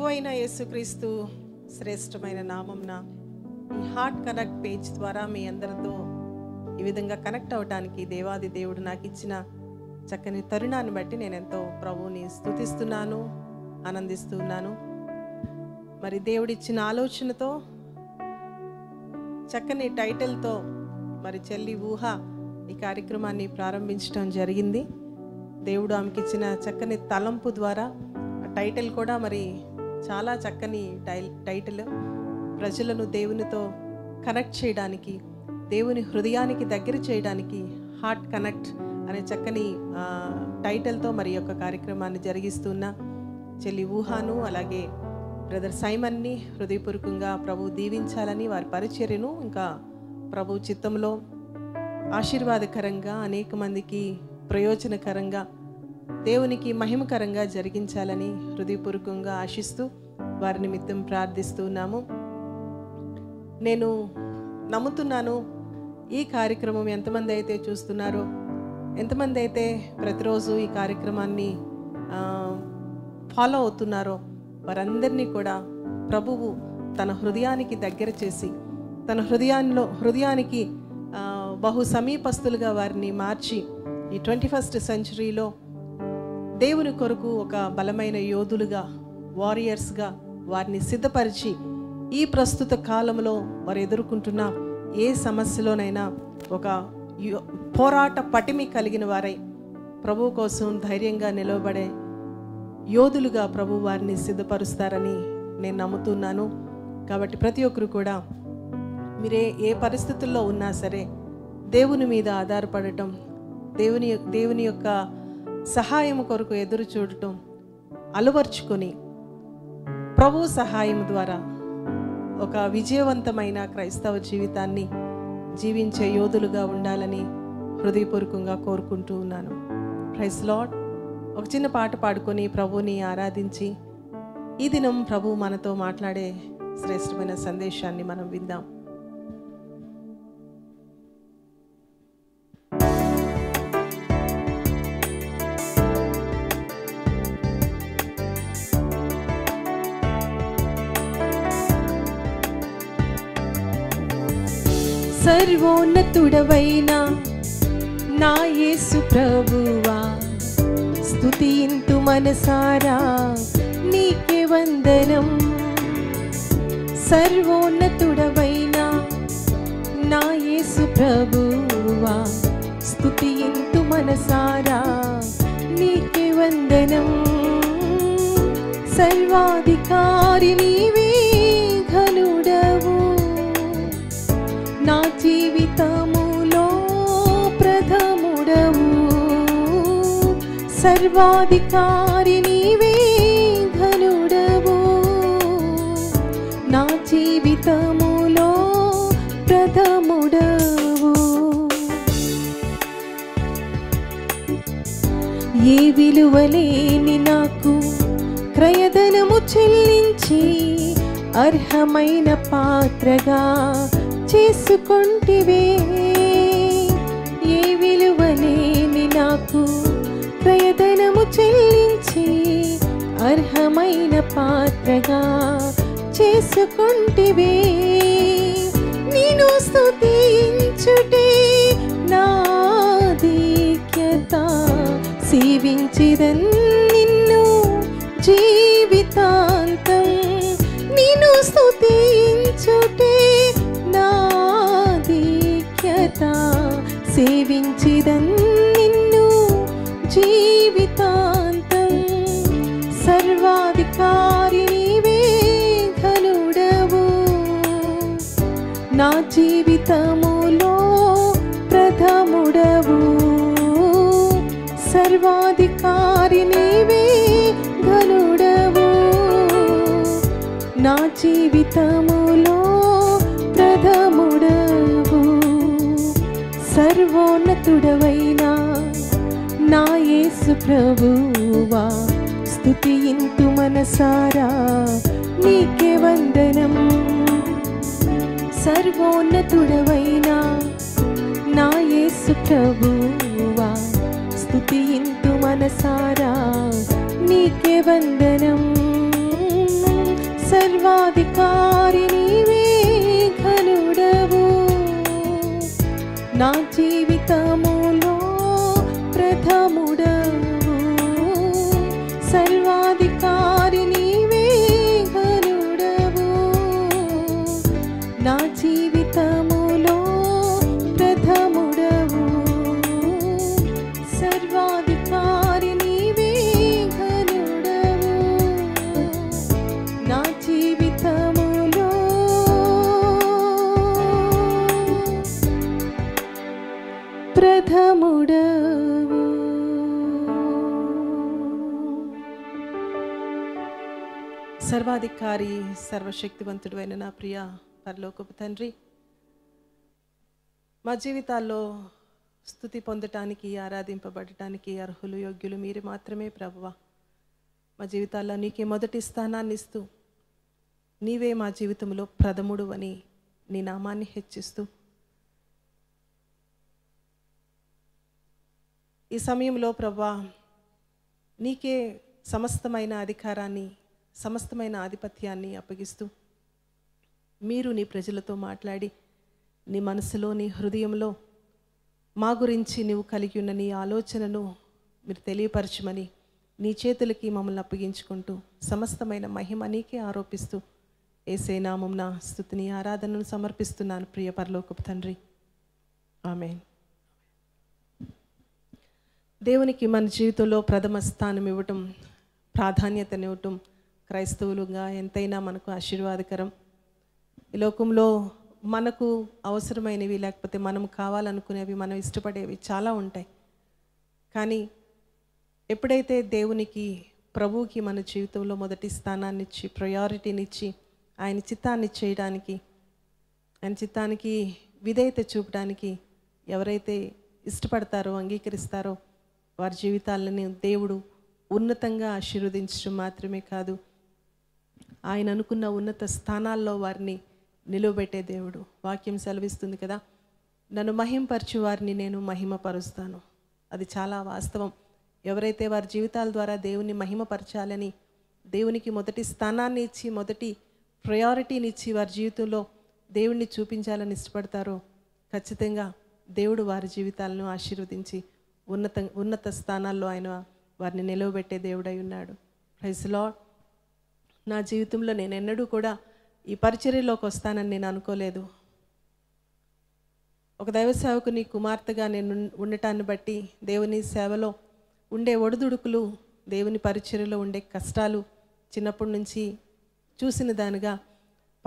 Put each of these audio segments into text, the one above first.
ప్రభు అయిన యేసుక్రీస్తు శ్రేష్టమైన నామంన ఈ హార్ట్ కనెక్ట్ పేజ్ ద్వారా మీ అందరితో ఈ విధంగా కనెక్ట్ అవడానికి దేవాది దేవుడు నాకు ఇచ్చిన చక్కని తరుణాన్ని బట్టి నేను ఎంతో ప్రభువుని స్థుతిస్తున్నాను ఆనందిస్తున్నాను మరి దేవుడిచ్చిన ఆలోచనతో చక్కని టైటిల్తో మరి చెల్లి ఊహ ఈ కార్యక్రమాన్ని ప్రారంభించడం జరిగింది దేవుడు ఆమెకిచ్చిన చక్కని తలంపు ద్వారా టైటిల్ కూడా మరి చాలా చక్కని టై టైటిల్ ప్రజలను దేవునితో కనెక్ట్ చేయడానికి దేవుని హృదయానికి దగ్గర చేయడానికి హార్ట్ కనెక్ట్ అనే చక్కని టైటిల్తో మరి యొక్క కార్యక్రమాన్ని జరిగిస్తున్న చెల్లి ఊహాను అలాగే బ్రదర్ సైమన్ని హృదయపూర్వకంగా ప్రభు దీవించాలని వారి పరిచర్యను ఇంకా ప్రభు చిత్తంలో ఆశీర్వాదకరంగా అనేక మందికి ప్రయోజనకరంగా దేవునికి మహిమకరంగా జరిగించాలని హృదయపూర్వకంగా ఆశిస్తూ వారి నిమిత్తం ప్రార్థిస్తున్నాము నేను నమ్ముతున్నాను ఈ కార్యక్రమం ఎంతమంది అయితే చూస్తున్నారో ఎంతమంది అయితే ప్రతిరోజు ఈ కార్యక్రమాన్ని ఫాలో అవుతున్నారో వారందరినీ కూడా ప్రభువు తన హృదయానికి దగ్గర చేసి తన హృదయాల్లో హృదయానికి బహు సమీపస్తులుగా వారిని మార్చి ఈ ట్వంటీ ఫస్ట్ సెంచరీలో దేవుని కొరకు ఒక బలమైన యోధులుగా వారియర్స్గా వారిని సిద్ధపరిచి ఈ ప్రస్తుత కాలంలో వారు ఎదుర్కొంటున్న ఏ సమస్యలోనైనా ఒక పోరాట పటిమి కలిగిన వారై ప్రభు కోసం ధైర్యంగా నిలవబడే యోధులుగా ప్రభు వారిని సిద్ధపరుస్తారని నేను నమ్ముతున్నాను కాబట్టి ప్రతి ఒక్కరు కూడా మీరే ఏ పరిస్థితుల్లో ఉన్నా సరే దేవుని మీద ఆధారపడటం దేవుని దేవుని యొక్క సహాయము కొరకు ఎదురు చూడటం అలవర్చుకొని ప్రభు సహాయం ద్వారా ఒక విజయవంతమైన క్రైస్తవ జీవితాన్ని జీవించే యోధులుగా ఉండాలని హృదయపూర్వకంగా కోరుకుంటూ ఉన్నాను ప్రైస్ లాడ్ ఒక చిన్న పాట పాడుకొని ప్రభుని ఆరాధించి ఈ దినం ప్రభు మనతో మాట్లాడే శ్రేష్టమైన సందేశాన్ని మనం విందాం సర్వోన్నతుడవైన నా యేసు ప్రభువా స్థుతి ఇంతు మనసారా నీకే వందనం సర్వోన్నతుడవైన నా యేసు ప్రభువా స్థుతి ఇంతు మనసారా నీకే వందనం సర్వాధికారి నీవే సర్వాధికారి నీవే ధనుడవు నా జీవితములో ప్రథముడవు ఏ విలువలేని నాకు క్రయధనము చెల్లించి అర్హమైన పాత్రగా చేసుకుంటివే చెల్లించి అర్హమైన పాత్రగా చేసుకుంటివే నేను స్థుతించుటే దీక్యత సేవించిదన్నీ దేవుడవు సర్వాధికారి నీవే గనుడవు నా జీవితములో ప్రథముడవు సర్వోన్నతుడవైనా నా యేసు ప్రభువా స్థుతి ఇంతు మనసారా నీకే వందనం సర్వోన్నతుడవైనా నా भू वा स्तुति इन्तु मनसारा नीके वन्दनं सर्वाधिकारिणीमे ना जीवित సర్వాధికారి సర్వశక్తివంతుడు అయిన నా ప్రియ పరలోకపు తండ్రి మా జీవితాల్లో స్థుతి పొందటానికి ఆరాధింపబడటానికి అర్హులు యోగ్యులు మీరు మాత్రమే ప్రభువ మా జీవితాల్లో నీకే మొదటి స్థానాన్ని ఇస్తూ నీవే మా జీవితంలో ప్రథముడు అని నీ నామాన్ని హెచ్చిస్తూ ఈ సమయంలో ప్రభా నీకే సమస్తమైన అధికారాన్ని సమస్తమైన ఆధిపత్యాన్ని అప్పగిస్తూ మీరు నీ ప్రజలతో మాట్లాడి నీ మనసులో నీ హృదయంలో మా గురించి నీవు కలిగి ఉన్న నీ ఆలోచనను మీరు తెలియపరచమని నీ చేతులకి మమ్మల్ని అప్పగించుకుంటూ సమస్తమైన మహిమ నీకే ఆరోపిస్తూ ఏసేనామం నా స్థుతిని ఆరాధనను సమర్పిస్తున్నాను ప్రియ పరలోకపు తండ్రి ఆమె దేవునికి మన జీవితంలో ప్రథమ స్థానం ఇవ్వటం ప్రాధాన్యతనివ్వటం క్రైస్తవులుగా ఎంతైనా మనకు ఆశీర్వాదకరం ఈ లోకంలో మనకు అవసరమైనవి లేకపోతే మనం కావాలనుకునేవి మనం ఇష్టపడేవి చాలా ఉంటాయి కానీ ఎప్పుడైతే దేవునికి ప్రభువుకి మన జీవితంలో మొదటి స్థానాన్నిచ్చి ప్రయారిటీనిచ్చి ఆయన చిత్తాన్ని చేయడానికి ఆయన చిత్తానికి విధేయత చూపడానికి ఎవరైతే ఇష్టపడతారో అంగీకరిస్తారో వారి జీవితాలను దేవుడు ఉన్నతంగా ఆశీర్వదించడం మాత్రమే కాదు ఆయన అనుకున్న ఉన్నత స్థానాల్లో వారిని నిలువబెట్టే దేవుడు వాక్యం సెలవిస్తుంది కదా నన్ను మహింపరచు వారిని నేను మహిమపరుస్తాను అది చాలా వాస్తవం ఎవరైతే వారి జీవితాల ద్వారా దేవుని మహిమపరచాలని దేవునికి మొదటి స్థానాన్ని ఇచ్చి మొదటి ప్రయారిటీని ఇచ్చి వారి జీవితంలో దేవుణ్ణి చూపించాలని ఇష్టపడతారో ఖచ్చితంగా దేవుడు వారి జీవితాలను ఆశీర్వదించి ఉన్నత ఉన్నత స్థానాల్లో ఆయన వారిని నిలవబెట్టే దేవుడై ఉన్నాడు ప్రైస్ లాడ్ నా జీవితంలో నేను ఎన్నడూ కూడా ఈ పరిచర్యలోకి వస్తానని నేను అనుకోలేదు ఒక దైవ సేవకుని కుమార్తెగా నేను ఉండటాన్ని బట్టి దేవుని సేవలో ఉండే ఒడిదుడుకులు దేవుని పరిచర్యలో ఉండే కష్టాలు చిన్నప్పటి నుంచి చూసిన దానిగా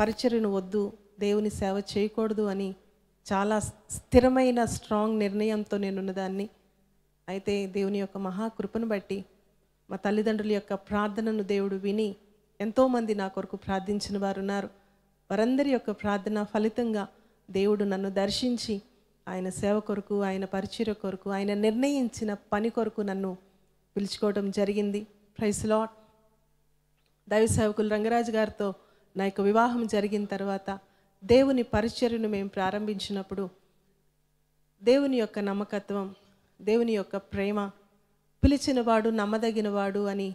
పరిచర్యను వద్దు దేవుని సేవ చేయకూడదు అని చాలా స్థిరమైన స్ట్రాంగ్ నిర్ణయంతో నేనున్నదాన్ని అయితే దేవుని యొక్క మహాకృపను బట్టి మా తల్లిదండ్రుల యొక్క ప్రార్థనను దేవుడు విని ఎంతోమంది నా కొరకు ప్రార్థించిన వారు ఉన్నారు వారందరి యొక్క ప్రార్థన ఫలితంగా దేవుడు నన్ను దర్శించి ఆయన సేవ కొరకు ఆయన పరిచయ కొరకు ఆయన నిర్ణయించిన పని కొరకు నన్ను పిలుచుకోవడం జరిగింది ప్రైస్ లాట్ దైవ సేవకులు రంగరాజు గారితో నా యొక్క వివాహం జరిగిన తర్వాత దేవుని పరిచర్యను మేము ప్రారంభించినప్పుడు దేవుని యొక్క నమ్మకత్వం దేవుని యొక్క ప్రేమ పిలిచినవాడు నమ్మదగినవాడు అని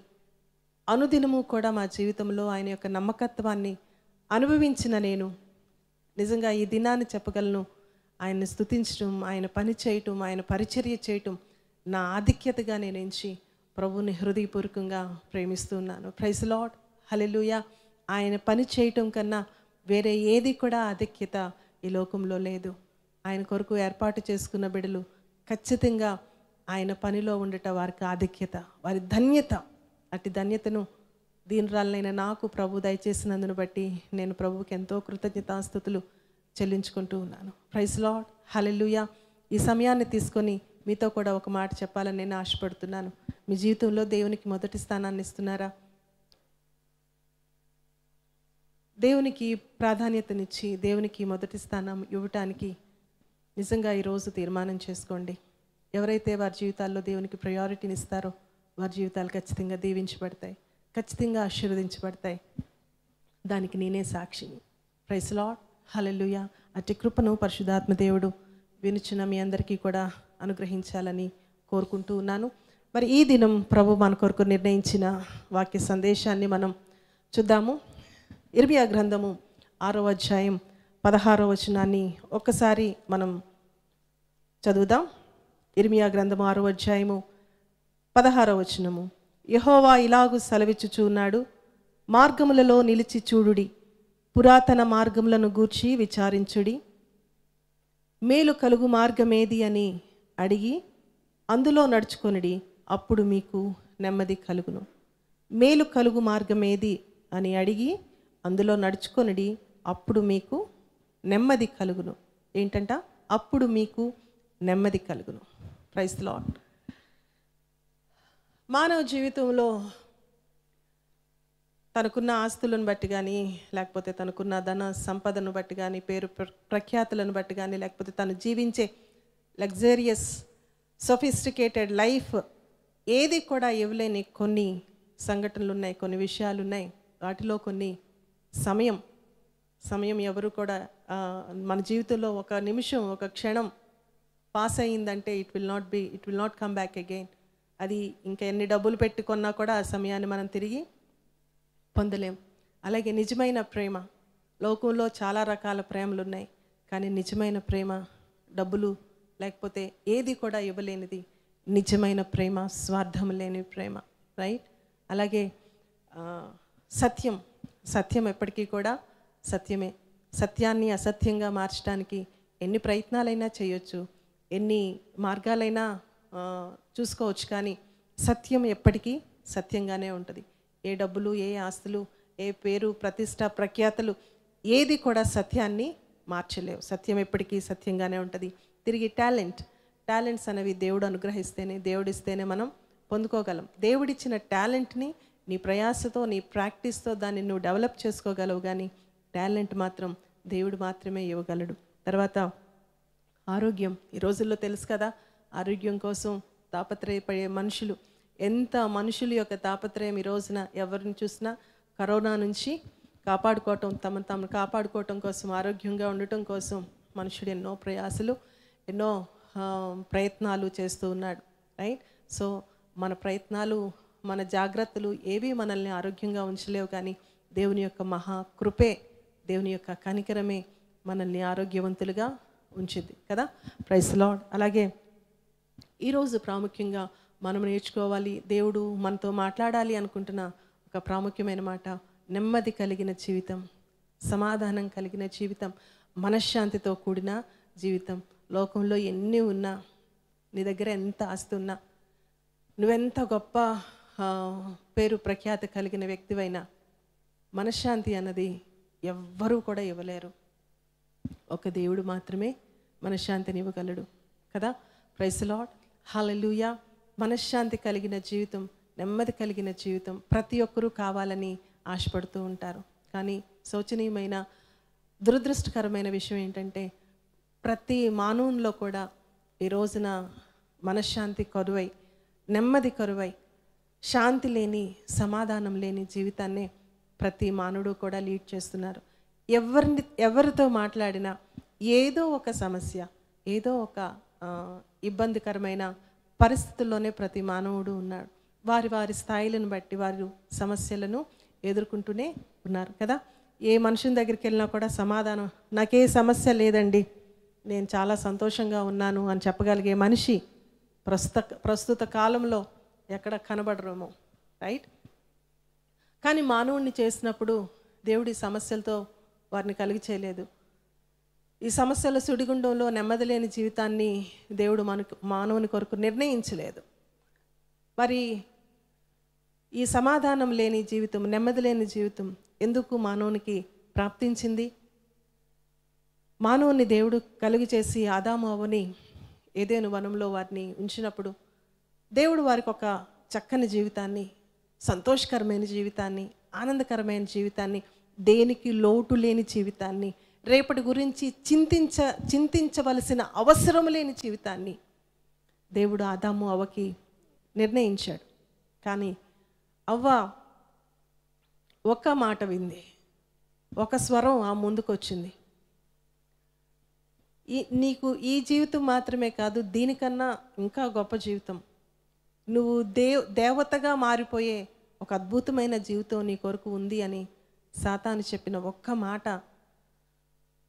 అనుదినము కూడా మా జీవితంలో ఆయన యొక్క నమ్మకత్వాన్ని అనుభవించిన నేను నిజంగా ఈ దినాన్ని చెప్పగలను ఆయన్ని స్థుతించడం ఆయన పని చేయటం ఆయన పరిచర్య చేయటం నా ఆధిక్యతగా నేను ఎంచి ప్రభుని హృదయపూర్వకంగా ప్రేమిస్తున్నాను ప్రైజ్ లాడ్ హలెలుయ ఆయన పని చేయటం కన్నా వేరే ఏది కూడా ఆధిక్యత ఈ లోకంలో లేదు ఆయన కొరకు ఏర్పాటు చేసుకున్న బిడలు ఖచ్చితంగా ఆయన పనిలో ఉండట వారికి ఆధిక్యత వారి ధన్యత అట్టి ధన్యతను దీనిరాలనైనా నాకు ప్రభు దయచేసినందును బట్టి నేను ప్రభుకి ఎంతో కృతజ్ఞతాస్థుతులు చెల్లించుకుంటూ ఉన్నాను ప్రైజ్ లాడ్ హలెలుయ ఈ సమయాన్ని తీసుకొని మీతో కూడా ఒక మాట చెప్పాలని నేను ఆశపడుతున్నాను మీ జీవితంలో దేవునికి మొదటి స్థానాన్ని ఇస్తున్నారా దేవునికి ప్రాధాన్యతనిచ్చి దేవునికి మొదటి స్థానం ఇవ్వటానికి నిజంగా ఈరోజు తీర్మానం చేసుకోండి ఎవరైతే వారి జీవితాల్లో దేవునికి ప్రయారిటీని ఇస్తారో వారి జీవితాలు ఖచ్చితంగా దీవించబడతాయి ఖచ్చితంగా ఆశీర్వదించబడతాయి దానికి నేనే సాక్షిని ప్రైస్ లాడ్ హలెలుయ అట్టి కృపను పరిశుధాత్మ దేవుడు వినుచున్న మీ అందరికీ కూడా అనుగ్రహించాలని కోరుకుంటూ ఉన్నాను మరి ఈ దినం ప్రభు మన కొరకు నిర్ణయించిన వాక్య సందేశాన్ని మనం చూద్దాము ఇరవై గ్రంథము ఆరో అధ్యాయం పదహారో వచనాన్ని ఒక్కసారి మనం చదువుదాం ఇర్మియా గ్రంథము ఆరో అధ్యాయము పదహార వచనము యహోవా ఇలాగు సెలవిచ్చుచున్నాడు మార్గములలో నిలిచి చూడుడి పురాతన మార్గములను గూర్చి విచారించుడి మేలు కలుగు మార్గమేది అని అడిగి అందులో నడుచుకొనిడి అప్పుడు మీకు నెమ్మది కలుగును మేలు కలుగు మార్గమేది అని అడిగి అందులో నడుచుకొనిడి అప్పుడు మీకు నెమ్మది కలుగును ఏంటంట అప్పుడు మీకు నెమ్మది కలుగును ప్రైస్ లాట్ మానవ జీవితంలో తనకున్న ఆస్తులను బట్టి కానీ లేకపోతే తనకున్న ధన సంపదను బట్టి కానీ పేరు ప్రఖ్యాతులను బట్టి కానీ లేకపోతే తను జీవించే లగ్జరియస్ సొఫిస్టికేటెడ్ లైఫ్ ఏది కూడా ఇవ్వలేని కొన్ని సంఘటనలు ఉన్నాయి కొన్ని విషయాలు ఉన్నాయి వాటిలో కొన్ని సమయం సమయం ఎవరు కూడా మన జీవితంలో ఒక నిమిషం ఒక క్షణం పాస్ అయ్యిందంటే it will not be it will not come back again అది ఇంకా ఎన్ని డబ్బులు పెట్టుకున్నా కూడా ఆ సమయాన్ని మనం తిరిగి పొందలేం అలాగే నిజమైన ప్రేమ లోకంలో చాలా రకాల ప్రేమలు ఉన్నాయి కానీ నిజమైన ప్రేమ డబ్బులు లేకపోతే ఏది కూడా ఇవ్వలేనిది నిజమైన ప్రేమ స్వార్థం లేని ప్రేమ రైట్ అలాగే సత్యం సత్యం ఎప్పటికీ కూడా సత్యమే సత్యాన్ని అసత్యంగా మార్చడానికి ఎన్ని ప్రయత్నాలైనా చేయొచ్చు ఎన్ని మార్గాలైనా చూసుకోవచ్చు కానీ సత్యం ఎప్పటికీ సత్యంగానే ఉంటుంది ఏ డబ్బులు ఏ ఆస్తులు ఏ పేరు ప్రతిష్ట ప్రఖ్యాతలు ఏది కూడా సత్యాన్ని మార్చలేవు సత్యం ఎప్పటికీ సత్యంగానే ఉంటుంది తిరిగి టాలెంట్ టాలెంట్స్ అనేవి దేవుడు అనుగ్రహిస్తేనే దేవుడిస్తేనే మనం పొందుకోగలం దేవుడిచ్చిన టాలెంట్ని నీ ప్రయాసతో నీ ప్రాక్టీస్తో దాన్ని నువ్వు డెవలప్ చేసుకోగలవు కానీ టాలెంట్ మాత్రం దేవుడు మాత్రమే ఇవ్వగలడు తర్వాత ఆరోగ్యం ఈ రోజుల్లో తెలుసు కదా ఆరోగ్యం కోసం తాపత్రయపడే మనుషులు ఎంత మనుషుల యొక్క తాపత్రయం ఈ రోజున ఎవరిని చూసినా కరోనా నుంచి కాపాడుకోవటం తమను తమను కాపాడుకోవటం కోసం ఆరోగ్యంగా ఉండటం కోసం మనుషుడు ఎన్నో ప్రయాసలు ఎన్నో ప్రయత్నాలు చేస్తూ ఉన్నాడు రైట్ సో మన ప్రయత్నాలు మన జాగ్రత్తలు ఏవి మనల్ని ఆరోగ్యంగా ఉంచలేవు కానీ దేవుని యొక్క మహా కృపే దేవుని యొక్క కనికరమే మనల్ని ఆరోగ్యవంతులుగా ఉంచింది కదా ప్రైస్ లాడ్ అలాగే ఈరోజు ప్రాముఖ్యంగా మనం నేర్చుకోవాలి దేవుడు మనతో మాట్లాడాలి అనుకుంటున్న ఒక ప్రాముఖ్యమైన మాట నెమ్మది కలిగిన జీవితం సమాధానం కలిగిన జీవితం మనశ్శాంతితో కూడిన జీవితం లోకంలో ఎన్ని ఉన్నా నీ దగ్గర ఎంత ఆస్తి ఉన్నా నువ్వెంత గొప్ప పేరు ప్రఖ్యాతి కలిగిన వ్యక్తివైనా మనశ్శాంతి అన్నది ఎవ్వరూ కూడా ఇవ్వలేరు ఒక దేవుడు మాత్రమే మనశ్శాంతిని ఇవ్వగలడు కదా ప్రైస్ లాడ్ హలలుయ మనశ్శాంతి కలిగిన జీవితం నెమ్మది కలిగిన జీవితం ప్రతి ఒక్కరూ కావాలని ఆశపడుతూ ఉంటారు కానీ శోచనీయమైన దురదృష్టకరమైన విషయం ఏంటంటే ప్రతి మానవుల్లో కూడా ఈ రోజున మనశ్శాంతి కరువై నెమ్మది కరువై శాంతి లేని సమాధానం లేని జీవితాన్నే ప్రతి మానవుడు కూడా లీడ్ చేస్తున్నారు ఎవరిని ఎవరితో మాట్లాడినా ఏదో ఒక సమస్య ఏదో ఒక ఇబ్బందికరమైన పరిస్థితుల్లోనే ప్రతి మానవుడు ఉన్నాడు వారి వారి స్థాయిలను బట్టి వారు సమస్యలను ఎదుర్కొంటూనే ఉన్నారు కదా ఏ మనుషుని దగ్గరికి వెళ్ళినా కూడా సమాధానం నాకే సమస్య లేదండి నేను చాలా సంతోషంగా ఉన్నాను అని చెప్పగలిగే మనిషి ప్రస్తుత ప్రస్తుత కాలంలో ఎక్కడ కనబడరమో రైట్ కానీ మానవుణ్ణి చేసినప్పుడు దేవుడి సమస్యలతో వారిని కలిగి చేయలేదు ఈ సమస్యల సుడిగుండంలో నెమ్మది లేని జీవితాన్ని దేవుడు మనకు మానవుని కొరకు నిర్ణయించలేదు మరి ఈ సమాధానం లేని జీవితం నెమ్మది లేని జీవితం ఎందుకు మానవునికి ప్రాప్తించింది మానవుని దేవుడు కలుగు చేసి ఆదామావుని ఏదేను వనంలో వారిని ఉంచినప్పుడు దేవుడు వారికి ఒక చక్కని జీవితాన్ని సంతోషకరమైన జీవితాన్ని ఆనందకరమైన జీవితాన్ని దేనికి లోటు లేని జీవితాన్ని రేపటి గురించి చింతించ చింతించవలసిన అవసరం లేని జీవితాన్ని దేవుడు ఆదాము అవ్వకి నిర్ణయించాడు కానీ అవ్వ ఒక మాట వింది ఒక స్వరం ఆ ముందుకొచ్చింది ఈ నీకు ఈ జీవితం మాత్రమే కాదు దీనికన్నా ఇంకా గొప్ప జీవితం నువ్వు దేవ్ దేవతగా మారిపోయే ఒక అద్భుతమైన జీవితం నీ కొరకు ఉంది అని సాతాను చెప్పిన ఒక్క మాట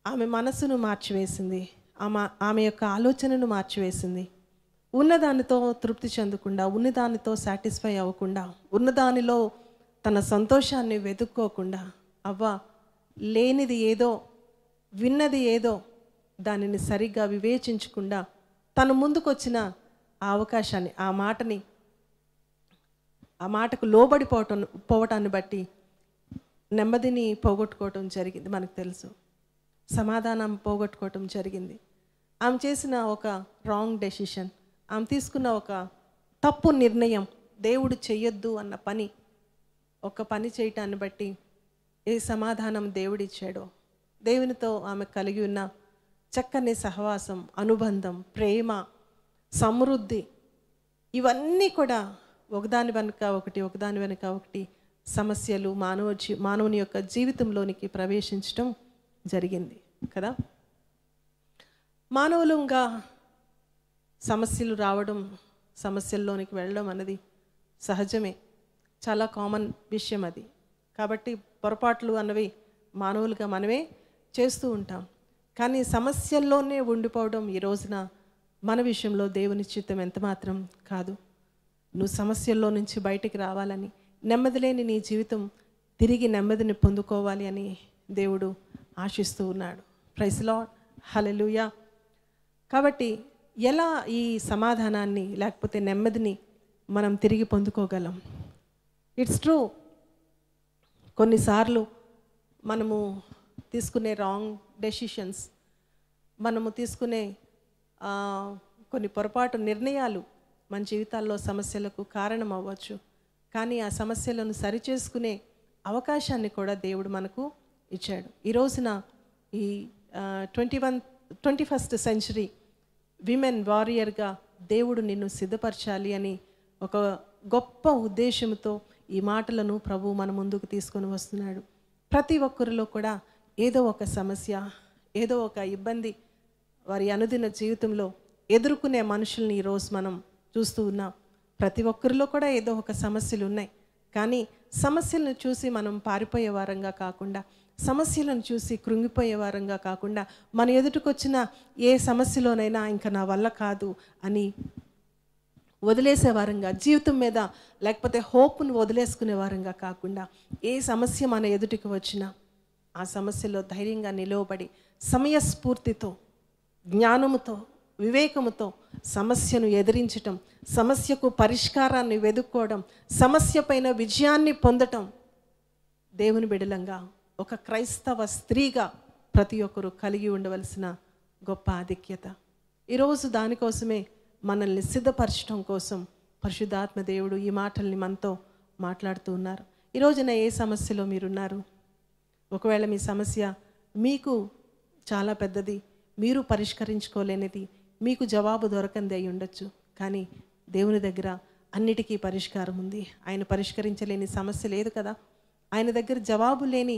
ఆమె మనసును మార్చివేసింది ఆమె ఆమె యొక్క ఆలోచనను మార్చివేసింది ఉన్నదానితో తృప్తి చెందకుండా ఉన్నదానితో సాటిస్ఫై అవ్వకుండా ఉన్నదానిలో తన సంతోషాన్ని వెతుక్కోకుండా అవ్వ లేనిది ఏదో విన్నది ఏదో దానిని సరిగ్గా వివేచించకుండా తను ముందుకొచ్చిన ఆ అవకాశాన్ని ఆ మాటని ఆ మాటకు లోబడిపోవటం పోవటాన్ని బట్టి నెమ్మదిని పోగొట్టుకోవటం జరిగింది మనకు తెలుసు సమాధానం పోగొట్టుకోవటం జరిగింది ఆమె చేసిన ఒక రాంగ్ డెసిషన్ ఆమె తీసుకున్న ఒక తప్పు నిర్ణయం దేవుడు చెయ్యొద్దు అన్న పని ఒక పని చేయటాన్ని బట్టి ఏ సమాధానం దేవుడిచ్చాడో దేవునితో ఆమె కలిగి ఉన్న చక్కని సహవాసం అనుబంధం ప్రేమ సమృద్ధి ఇవన్నీ కూడా ఒకదాని వెనుక ఒకటి ఒకదాని వెనుక ఒకటి సమస్యలు మానవ జీ మానవుని యొక్క జీవితంలోనికి ప్రవేశించడం జరిగింది కదా మానవులుగా సమస్యలు రావడం సమస్యల్లోనికి వెళ్ళడం అన్నది సహజమే చాలా కామన్ విషయం అది కాబట్టి పొరపాట్లు అన్నవి మానవులుగా మనమే చేస్తూ ఉంటాం కానీ సమస్యల్లోనే ఉండిపోవడం ఈ రోజున మన విషయంలో దేవుని చిత్తం ఎంత మాత్రం కాదు నువ్వు సమస్యల్లో నుంచి బయటికి రావాలని నెమ్మది లేని నీ జీవితం తిరిగి నెమ్మదిని పొందుకోవాలి అని దేవుడు ఆశిస్తూ ఉన్నాడు ప్రైస్ ప్రైస్లాడ్ హలలుయా కాబట్టి ఎలా ఈ సమాధానాన్ని లేకపోతే నెమ్మదిని మనం తిరిగి పొందుకోగలం ఇట్స్ ట్రూ కొన్నిసార్లు మనము తీసుకునే రాంగ్ డెసిషన్స్ మనము తీసుకునే కొన్ని పొరపాటు నిర్ణయాలు మన జీవితాల్లో సమస్యలకు కారణం అవ్వచ్చు కానీ ఆ సమస్యలను సరిచేసుకునే అవకాశాన్ని కూడా దేవుడు మనకు ఇచ్చాడు ఈ రోజున ఈ twenty one twenty first century women వారియర్గా దేవుడు నిన్ను సిద్ధపరచాలి అని ఒక గొప్ప ఉద్దేశంతో ఈ మాటలను ప్రభు మన ముందుకు తీసుకొని వస్తున్నాడు ప్రతి ఒక్కరిలో కూడా ఏదో ఒక సమస్య ఏదో ఒక ఇబ్బంది వారి అనుదిన జీవితంలో ఎదుర్కొనే మనుషుల్ని ఈరోజు మనం చూస్తూ ఉన్నాం ప్రతి ఒక్కరిలో కూడా ఏదో ఒక సమస్యలు ఉన్నాయి కానీ సమస్యలను చూసి మనం పారిపోయే వారంగా కాకుండా సమస్యలను చూసి కృంగిపోయే వారంగా కాకుండా మన ఎదుటికొచ్చిన ఏ సమస్యలోనైనా ఇంకా నా వల్ల కాదు అని వదిలేసే వారంగా జీవితం మీద లేకపోతే హోప్ను వదిలేసుకునే వారంగా కాకుండా ఏ సమస్య మన ఎదుటికి వచ్చినా ఆ సమస్యలో ధైర్యంగా నిలవబడి సమయస్ఫూర్తితో జ్ఞానముతో వివేకముతో సమస్యను ఎదిరించటం సమస్యకు పరిష్కారాన్ని వెదుక్కోవడం సమస్య పైన విజయాన్ని పొందటం దేవుని బిడలంగా ఒక క్రైస్తవ స్త్రీగా ప్రతి ఒక్కరూ కలిగి ఉండవలసిన గొప్ప ఆధిక్యత ఈరోజు దానికోసమే మనల్ని సిద్ధపరచడం కోసం పరిశుద్ధాత్మ దేవుడు ఈ మాటల్ని మనతో మాట్లాడుతూ ఉన్నారు ఈరోజున ఏ సమస్యలో మీరున్నారు ఒకవేళ మీ సమస్య మీకు చాలా పెద్దది మీరు పరిష్కరించుకోలేనిది మీకు జవాబు దొరకంది అయి ఉండొచ్చు కానీ దేవుని దగ్గర అన్నిటికీ పరిష్కారం ఉంది ఆయన పరిష్కరించలేని సమస్య లేదు కదా ఆయన దగ్గర జవాబు లేని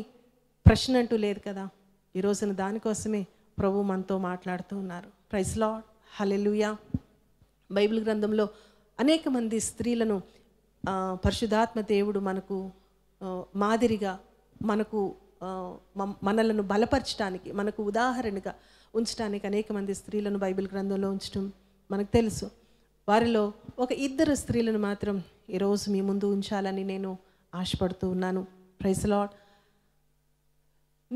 ప్రశ్న అంటూ లేదు కదా ఈ రోజున దానికోసమే ప్రభు మనతో మాట్లాడుతూ ఉన్నారు లాడ్ హలెలుయా బైబిల్ గ్రంథంలో అనేక మంది స్త్రీలను పరిశుధాత్మ దేవుడు మనకు మాదిరిగా మనకు మనలను బలపరచడానికి మనకు ఉదాహరణగా ఉంచడానికి అనేక మంది స్త్రీలను బైబిల్ గ్రంథంలో ఉంచడం మనకు తెలుసు వారిలో ఒక ఇద్దరు స్త్రీలను మాత్రం ఈరోజు మీ ముందు ఉంచాలని నేను ఆశపడుతూ ఉన్నాను లాడ్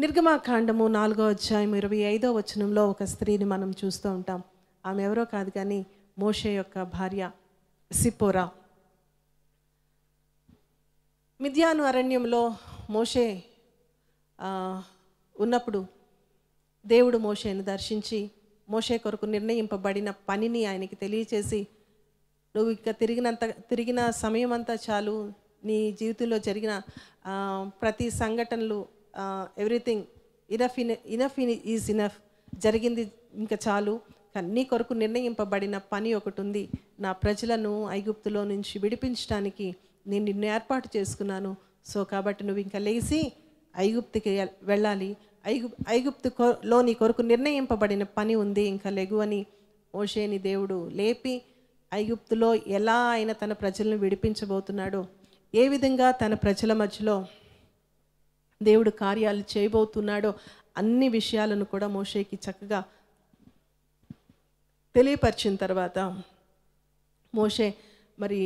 నిర్గమాకాండము నాలుగో అధ్యాయం ఇరవై ఐదో వచనంలో ఒక స్త్రీని మనం చూస్తూ ఉంటాం ఆమె ఎవరో కాదు కానీ మోషే యొక్క భార్య సిపోరా మిథ్యాను అరణ్యంలో మోషే ఉన్నప్పుడు దేవుడు మోషేను దర్శించి మోషే కొరకు నిర్ణయింపబడిన పనిని ఆయనకి తెలియచేసి నువ్వు ఇంకా తిరిగినంత తిరిగిన సమయం అంతా చాలు నీ జీవితంలో జరిగిన ప్రతి సంఘటనలు everything enough in enough in is enough జరిగింది ఇంకా చాలు నీ కొరకు నిర్ణయింపబడిన పని ఒకటి ఉంది నా ప్రజలను ఐగుప్తులో నుంచి విడిపించడానికి నేను నిన్ను ఏర్పాటు చేసుకున్నాను సో కాబట్టి నువ్వు ఇంకా లేచి ఐగుప్తికి వెళ్ళాలి ఐగు ఐగుప్తులో నీ కొరకు నిర్ణయింపబడిన పని ఉంది ఇంకా లెగు అని ఓషేని దేవుడు లేపి ఐగుప్తులో ఎలా ఆయన తన ప్రజలను విడిపించబోతున్నాడో ఏ విధంగా తన ప్రజల మధ్యలో దేవుడు కార్యాలు చేయబోతున్నాడో అన్ని విషయాలను కూడా మోషేకి చక్కగా తెలియపరిచిన తర్వాత మోషే మరి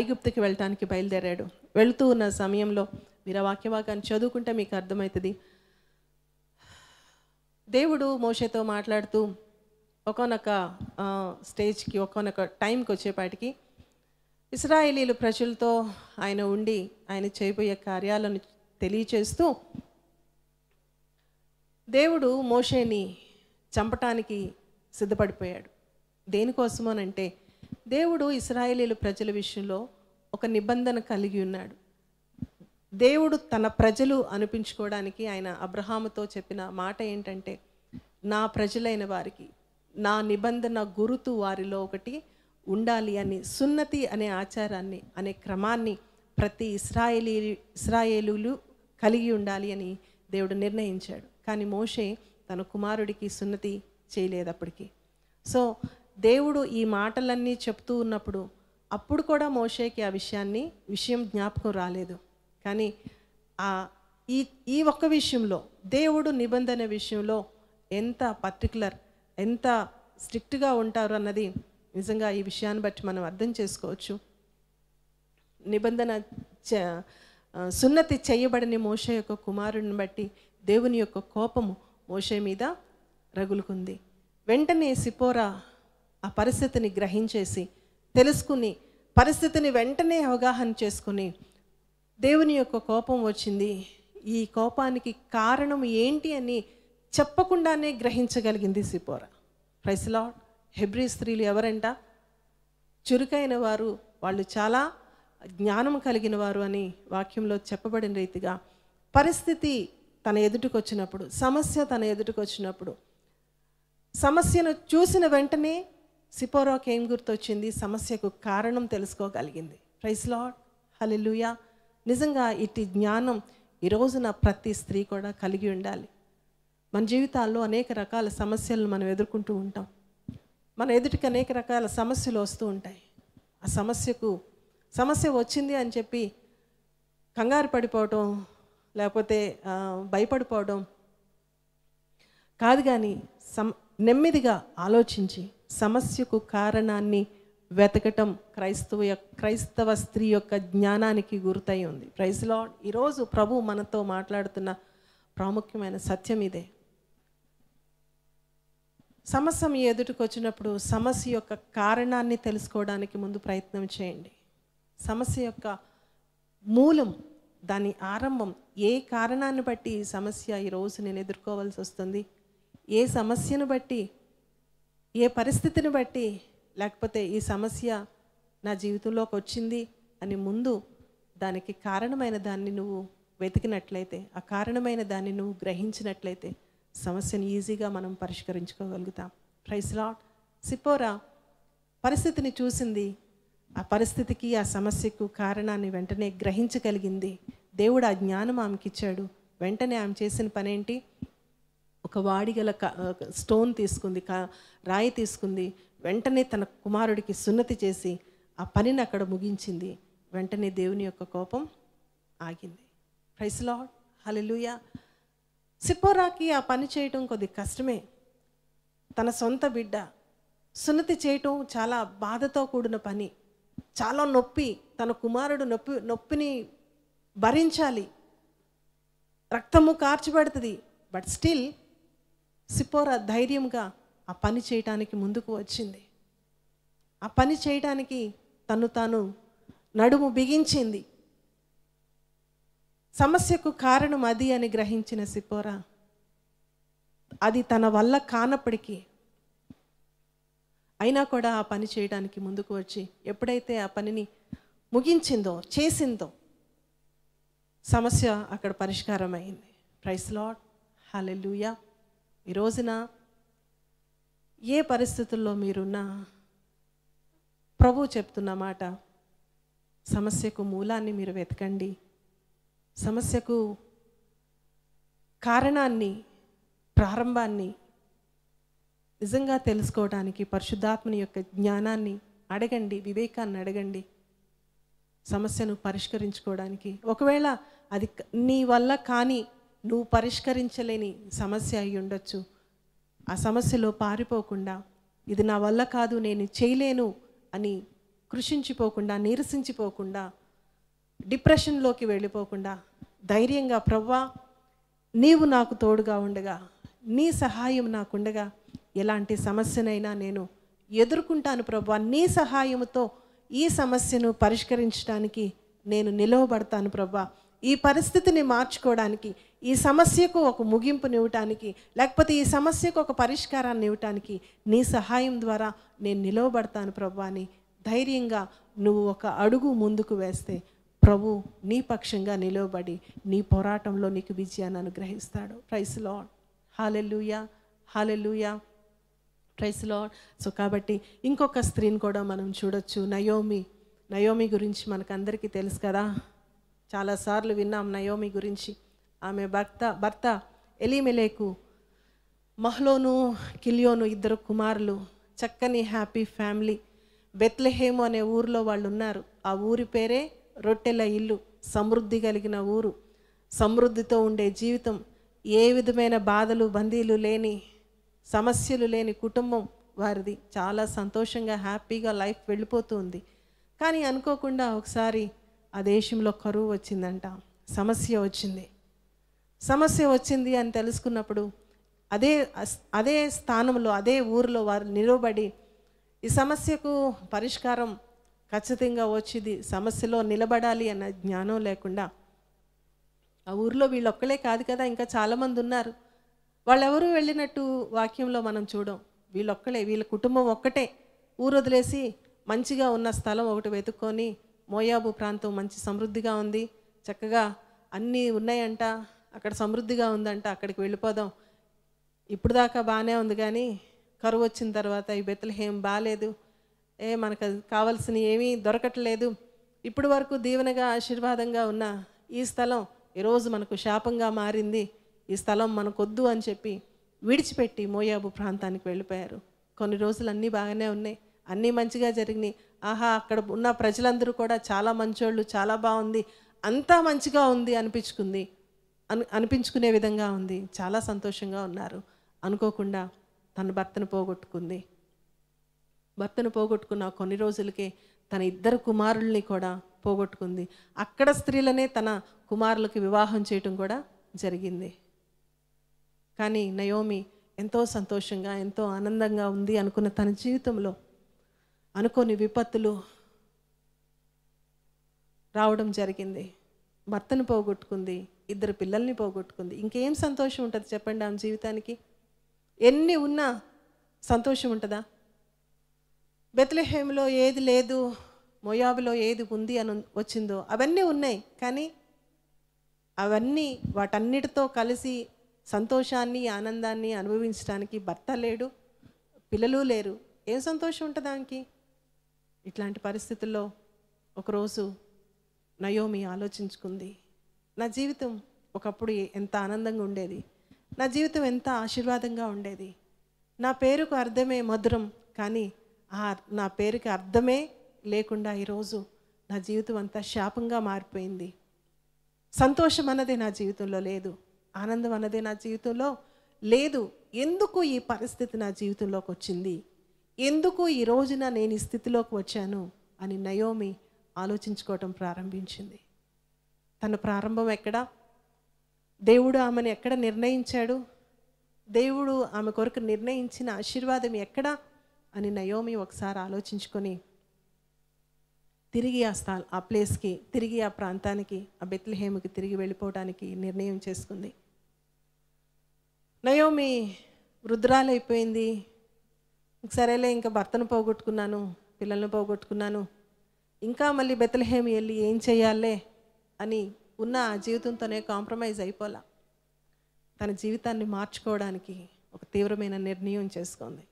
ఐగుప్తికి వెళ్ళటానికి బయలుదేరాడు వెళుతూ ఉన్న సమయంలో మీరు ఆ వాక్యవాకాన్ని చదువుకుంటే మీకు అర్థమవుతుంది దేవుడు మోషేతో మాట్లాడుతూ ఒకనొక స్టేజ్కి ఒకనొక టైంకి వచ్చేపాటికి ఇస్రాయేలీలు ప్రజలతో ఆయన ఉండి ఆయన చేయబోయే కార్యాలను తెలియచేస్తూ దేవుడు మోషేని చంపటానికి సిద్ధపడిపోయాడు దేనికోసమోనంటే దేవుడు ఇస్రాయేలీలు ప్రజల విషయంలో ఒక నిబంధన కలిగి ఉన్నాడు దేవుడు తన ప్రజలు అనిపించుకోవడానికి ఆయన అబ్రహాముతో చెప్పిన మాట ఏంటంటే నా ప్రజలైన వారికి నా నిబంధన గురుతు వారిలో ఒకటి ఉండాలి అని సున్నతి అనే ఆచారాన్ని అనే క్రమాన్ని ప్రతి ఇస్రాయేలీ ఇస్రాయేలులు కలిగి ఉండాలి అని దేవుడు నిర్ణయించాడు కానీ మోషే తన కుమారుడికి సున్నతి చేయలేదు అప్పటికి సో దేవుడు ఈ మాటలన్నీ చెప్తూ ఉన్నప్పుడు అప్పుడు కూడా మోషేకి ఆ విషయాన్ని విషయం జ్ఞాపకం రాలేదు కానీ ఆ ఈ ఈ ఒక్క విషయంలో దేవుడు నిబంధన విషయంలో ఎంత పర్టికులర్ ఎంత స్ట్రిక్ట్గా ఉంటారు అన్నది నిజంగా ఈ విషయాన్ని బట్టి మనం అర్థం చేసుకోవచ్చు నిబంధన సున్నతి చేయబడని మోష యొక్క కుమారుడిని బట్టి దేవుని యొక్క కోపము మోష మీద రగులుకుంది వెంటనే సిపోరా ఆ పరిస్థితిని గ్రహించేసి తెలుసుకుని పరిస్థితిని వెంటనే అవగాహన చేసుకుని దేవుని యొక్క కోపం వచ్చింది ఈ కోపానికి కారణం ఏంటి అని చెప్పకుండానే గ్రహించగలిగింది సిపోరా ప్రైస్లాడ్ హెబ్రి స్త్రీలు ఎవరంట చురుకైన వారు వాళ్ళు చాలా జ్ఞానం కలిగిన వారు అని వాక్యంలో చెప్పబడిన రీతిగా పరిస్థితి తన ఎదుటికి వచ్చినప్పుడు సమస్య తన ఎదుటికి వచ్చినప్పుడు సమస్యను చూసిన వెంటనే సిపోరాకి ఏం గుర్తొచ్చింది సమస్యకు కారణం తెలుసుకోగలిగింది ప్రైస్ లాడ్ హలిలుయ నిజంగా ఇటు జ్ఞానం ఈరోజున ప్రతి స్త్రీ కూడా కలిగి ఉండాలి మన జీవితాల్లో అనేక రకాల సమస్యలను మనం ఎదుర్కొంటూ ఉంటాం మన ఎదుటికి అనేక రకాల సమస్యలు వస్తూ ఉంటాయి ఆ సమస్యకు సమస్య వచ్చింది అని చెప్పి కంగారు పడిపోవటం లేకపోతే భయపడిపోవడం కాదు కానీ సమ నెమ్మదిగా ఆలోచించి సమస్యకు కారణాన్ని వెతకటం క్రైస్తవ క్రైస్తవ స్త్రీ యొక్క జ్ఞానానికి గుర్తయి ఉంది ప్రైజ్లో ఈరోజు ప్రభు మనతో మాట్లాడుతున్న ప్రాముఖ్యమైన సత్యం ఇదే సమస్య మీ ఎదుటికి వచ్చినప్పుడు సమస్య యొక్క కారణాన్ని తెలుసుకోవడానికి ముందు ప్రయత్నం చేయండి సమస్య యొక్క మూలం దాని ఆరంభం ఏ కారణాన్ని బట్టి ఈ సమస్య ఈరోజు నేను ఎదుర్కోవాల్సి వస్తుంది ఏ సమస్యను బట్టి ఏ పరిస్థితిని బట్టి లేకపోతే ఈ సమస్య నా జీవితంలోకి వచ్చింది అని ముందు దానికి కారణమైన దాన్ని నువ్వు వెతికినట్లయితే ఆ కారణమైన దాన్ని నువ్వు గ్రహించినట్లయితే సమస్యను ఈజీగా మనం పరిష్కరించుకోగలుగుతాం ప్రైస్ లాట్ సిపోరా పరిస్థితిని చూసింది ఆ పరిస్థితికి ఆ సమస్యకు కారణాన్ని వెంటనే గ్రహించగలిగింది దేవుడు ఆ జ్ఞానం ఆమెకి ఇచ్చాడు వెంటనే ఆమె చేసిన పని ఏంటి ఒక వాడిగల స్టోన్ తీసుకుంది రాయి తీసుకుంది వెంటనే తన కుమారుడికి సున్నతి చేసి ఆ పనిని అక్కడ ముగించింది వెంటనే దేవుని యొక్క కోపం ఆగింది ప్రైస్లాడ్ హలెలుయ సిపోరాకి ఆ పని చేయటం కొద్ది కష్టమే తన సొంత బిడ్డ సున్నతి చేయటం చాలా బాధతో కూడిన పని చాలా నొప్పి తన కుమారుడు నొప్పి నొప్పిని భరించాలి రక్తము కార్చిపెడుతుంది బట్ స్టిల్ సిపోరా ధైర్యంగా ఆ పని చేయటానికి ముందుకు వచ్చింది ఆ పని చేయటానికి తను తాను నడుము బిగించింది సమస్యకు కారణం అది అని గ్రహించిన సిపోరా అది తన వల్ల కానప్పటికీ అయినా కూడా ఆ పని చేయడానికి ముందుకు వచ్చి ఎప్పుడైతే ఆ పనిని ముగించిందో చేసిందో సమస్య అక్కడ పరిష్కారం అయింది ప్రైస్ లాడ్ ఈ రోజున ఏ పరిస్థితుల్లో మీరున్నా ప్రభు చెప్తున్న మాట సమస్యకు మూలాన్ని మీరు వెతకండి సమస్యకు కారణాన్ని ప్రారంభాన్ని నిజంగా తెలుసుకోవడానికి పరిశుద్ధాత్మని యొక్క జ్ఞానాన్ని అడగండి వివేకాన్ని అడగండి సమస్యను పరిష్కరించుకోవడానికి ఒకవేళ అది నీ వల్ల కానీ నువ్వు పరిష్కరించలేని సమస్య అయి ఉండొచ్చు ఆ సమస్యలో పారిపోకుండా ఇది నా వల్ల కాదు నేను చేయలేను అని కృషించిపోకుండా నీరసించిపోకుండా డిప్రెషన్లోకి వెళ్ళిపోకుండా ధైర్యంగా ప్రవ్వా నీవు నాకు తోడుగా ఉండగా నీ సహాయం నాకుండగా ఎలాంటి సమస్యనైనా నేను ఎదుర్కొంటాను ప్రభా నీ సహాయముతో ఈ సమస్యను పరిష్కరించడానికి నేను నిలవబడతాను ప్రభా ఈ పరిస్థితిని మార్చుకోవడానికి ఈ సమస్యకు ఒక ముగింపుని ఇవ్వటానికి లేకపోతే ఈ సమస్యకు ఒక పరిష్కారాన్ని ఇవ్వటానికి నీ సహాయం ద్వారా నేను నిలవబడతాను ప్రభా అని ధైర్యంగా నువ్వు ఒక అడుగు ముందుకు వేస్తే ప్రభు నీ పక్షంగా నిలవబడి నీ పోరాటంలో నీకు విజయాన్ని అనుగ్రహిస్తాడు ప్రైస్ లాడ్ హాలెల్లుయా హాలెల్లుయా లో సో కాబట్టి ఇంకొక స్త్రీని కూడా మనం చూడొచ్చు నయోమి నయోమి గురించి మనకందరికీ తెలుసు కదా చాలాసార్లు విన్నాం నయోమి గురించి ఆమె భర్త భర్త ఎలిమెలేకు మహ్లోను కిలియోను ఇద్దరు కుమారులు చక్కని హ్యాపీ ఫ్యామిలీ బెత్లహేము అనే ఊరిలో వాళ్ళు ఉన్నారు ఆ ఊరి పేరే రొట్టెల ఇల్లు సమృద్ధి కలిగిన ఊరు సమృద్ధితో ఉండే జీవితం ఏ విధమైన బాధలు బందీలు లేని సమస్యలు లేని కుటుంబం వారిది చాలా సంతోషంగా హ్యాపీగా లైఫ్ వెళ్ళిపోతుంది కానీ అనుకోకుండా ఒకసారి ఆ దేశంలో కరువు వచ్చిందంట సమస్య వచ్చింది సమస్య వచ్చింది అని తెలుసుకున్నప్పుడు అదే అదే స్థానంలో అదే ఊరిలో వారు నిలబడి ఈ సమస్యకు పరిష్కారం ఖచ్చితంగా వచ్చింది సమస్యలో నిలబడాలి అన్న జ్ఞానం లేకుండా ఆ ఊరిలో వీళ్ళొక్కలే కాదు కదా ఇంకా చాలామంది ఉన్నారు వాళ్ళెవరూ వెళ్ళినట్టు వాక్యంలో మనం చూడం వీళ్ళొక్కలే వీళ్ళ కుటుంబం ఒక్కటే ఊరొదిలేసి మంచిగా ఉన్న స్థలం ఒకటి వెతుక్కొని మోయాబు ప్రాంతం మంచి సమృద్ధిగా ఉంది చక్కగా అన్నీ ఉన్నాయంట అక్కడ సమృద్ధిగా ఉందంట అక్కడికి వెళ్ళిపోదాం ఇప్పుడు దాకా బాగానే ఉంది కానీ కరువు వచ్చిన తర్వాత ఈ బెత్తలహేం బాగాలేదు ఏ మనకు కావాల్సిన ఏమీ దొరకట్లేదు ఇప్పటి వరకు దీవెనగా ఆశీర్వాదంగా ఉన్న ఈ స్థలం ఈరోజు మనకు శాపంగా మారింది ఈ స్థలం మనకొద్దు అని చెప్పి విడిచిపెట్టి మోయాబు ప్రాంతానికి వెళ్ళిపోయారు కొన్ని రోజులు అన్నీ బాగానే ఉన్నాయి అన్నీ మంచిగా జరిగినాయి ఆహా అక్కడ ఉన్న ప్రజలందరూ కూడా చాలా మంచోళ్ళు చాలా బాగుంది అంతా మంచిగా ఉంది అనిపించుకుంది అని అనిపించుకునే విధంగా ఉంది చాలా సంతోషంగా ఉన్నారు అనుకోకుండా తన భర్తను పోగొట్టుకుంది భర్తను పోగొట్టుకున్న కొన్ని రోజులకే తన ఇద్దరు కుమారుల్ని కూడా పోగొట్టుకుంది అక్కడ స్త్రీలనే తన కుమారులకి వివాహం చేయటం కూడా జరిగింది కానీ నయోమి ఎంతో సంతోషంగా ఎంతో ఆనందంగా ఉంది అనుకున్న తన జీవితంలో అనుకోని విపత్తులు రావడం జరిగింది భర్తను పోగొట్టుకుంది ఇద్దరు పిల్లల్ని పోగొట్టుకుంది ఇంకేం సంతోషం ఉంటుంది చెప్పండి ఆమె జీవితానికి ఎన్ని ఉన్నా సంతోషం ఉంటుందా బెతలహేమ్లో ఏది లేదు మొయాబులో ఏది ఉంది అని వచ్చిందో అవన్నీ ఉన్నాయి కానీ అవన్నీ వాటన్నిటితో కలిసి సంతోషాన్ని ఆనందాన్ని అనుభవించడానికి భర్త లేడు పిల్లలు లేరు ఏం సంతోషం ఉంటుందానికి ఇట్లాంటి పరిస్థితుల్లో ఒకరోజు నయోమి ఆలోచించుకుంది నా జీవితం ఒకప్పుడు ఎంత ఆనందంగా ఉండేది నా జీవితం ఎంత ఆశీర్వాదంగా ఉండేది నా పేరుకు అర్థమే మధురం కానీ ఆ నా పేరుకి అర్థమే లేకుండా ఈరోజు నా జీవితం అంతా శాపంగా మారిపోయింది సంతోషం అన్నది నా జీవితంలో లేదు ఆనందం అన్నదే నా జీవితంలో లేదు ఎందుకు ఈ పరిస్థితి నా జీవితంలోకి వచ్చింది ఎందుకు ఈ రోజున నేను ఈ స్థితిలోకి వచ్చాను అని నయోమి ఆలోచించుకోవటం ప్రారంభించింది తన ప్రారంభం ఎక్కడ దేవుడు ఆమెను ఎక్కడ నిర్ణయించాడు దేవుడు ఆమె కొరకు నిర్ణయించిన ఆశీర్వాదం ఎక్కడ అని నయోమి ఒకసారి ఆలోచించుకొని తిరిగి ఆ స్థా ఆ ప్లేస్కి తిరిగి ఆ ప్రాంతానికి ఆ బెత్లహేముకి తిరిగి వెళ్ళిపోవడానికి నిర్ణయం చేసుకుంది నయోమి వృద్ధురాలైపోయింది సరేలే ఇంకా భర్తను పోగొట్టుకున్నాను పిల్లల్ని పోగొట్టుకున్నాను ఇంకా మళ్ళీ బెతలహేమి వెళ్ళి ఏం చేయాలే అని ఉన్న ఆ జీవితంతోనే కాంప్రమైజ్ అయిపోలా తన జీవితాన్ని మార్చుకోవడానికి ఒక తీవ్రమైన నిర్ణయం చేసుకుంది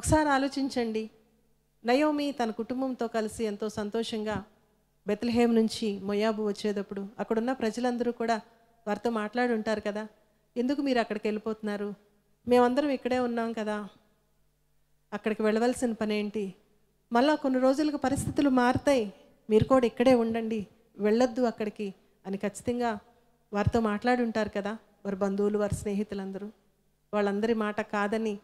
ఒకసారి ఆలోచించండి నయోమి తన కుటుంబంతో కలిసి ఎంతో సంతోషంగా బెత్లహేమ్ నుంచి మొయాబు వచ్చేటప్పుడు అక్కడున్న ప్రజలందరూ కూడా వారితో మాట్లాడుంటారు కదా ఎందుకు మీరు అక్కడికి వెళ్ళిపోతున్నారు మేమందరం ఇక్కడే ఉన్నాం కదా అక్కడికి వెళ్ళవలసిన పని ఏంటి మళ్ళా కొన్ని రోజులకు పరిస్థితులు మారుతాయి మీరు కూడా ఇక్కడే ఉండండి వెళ్ళొద్దు అక్కడికి అని ఖచ్చితంగా వారితో మాట్లాడి ఉంటారు కదా వారి బంధువులు వారి స్నేహితులందరూ వాళ్ళందరి మాట కాదని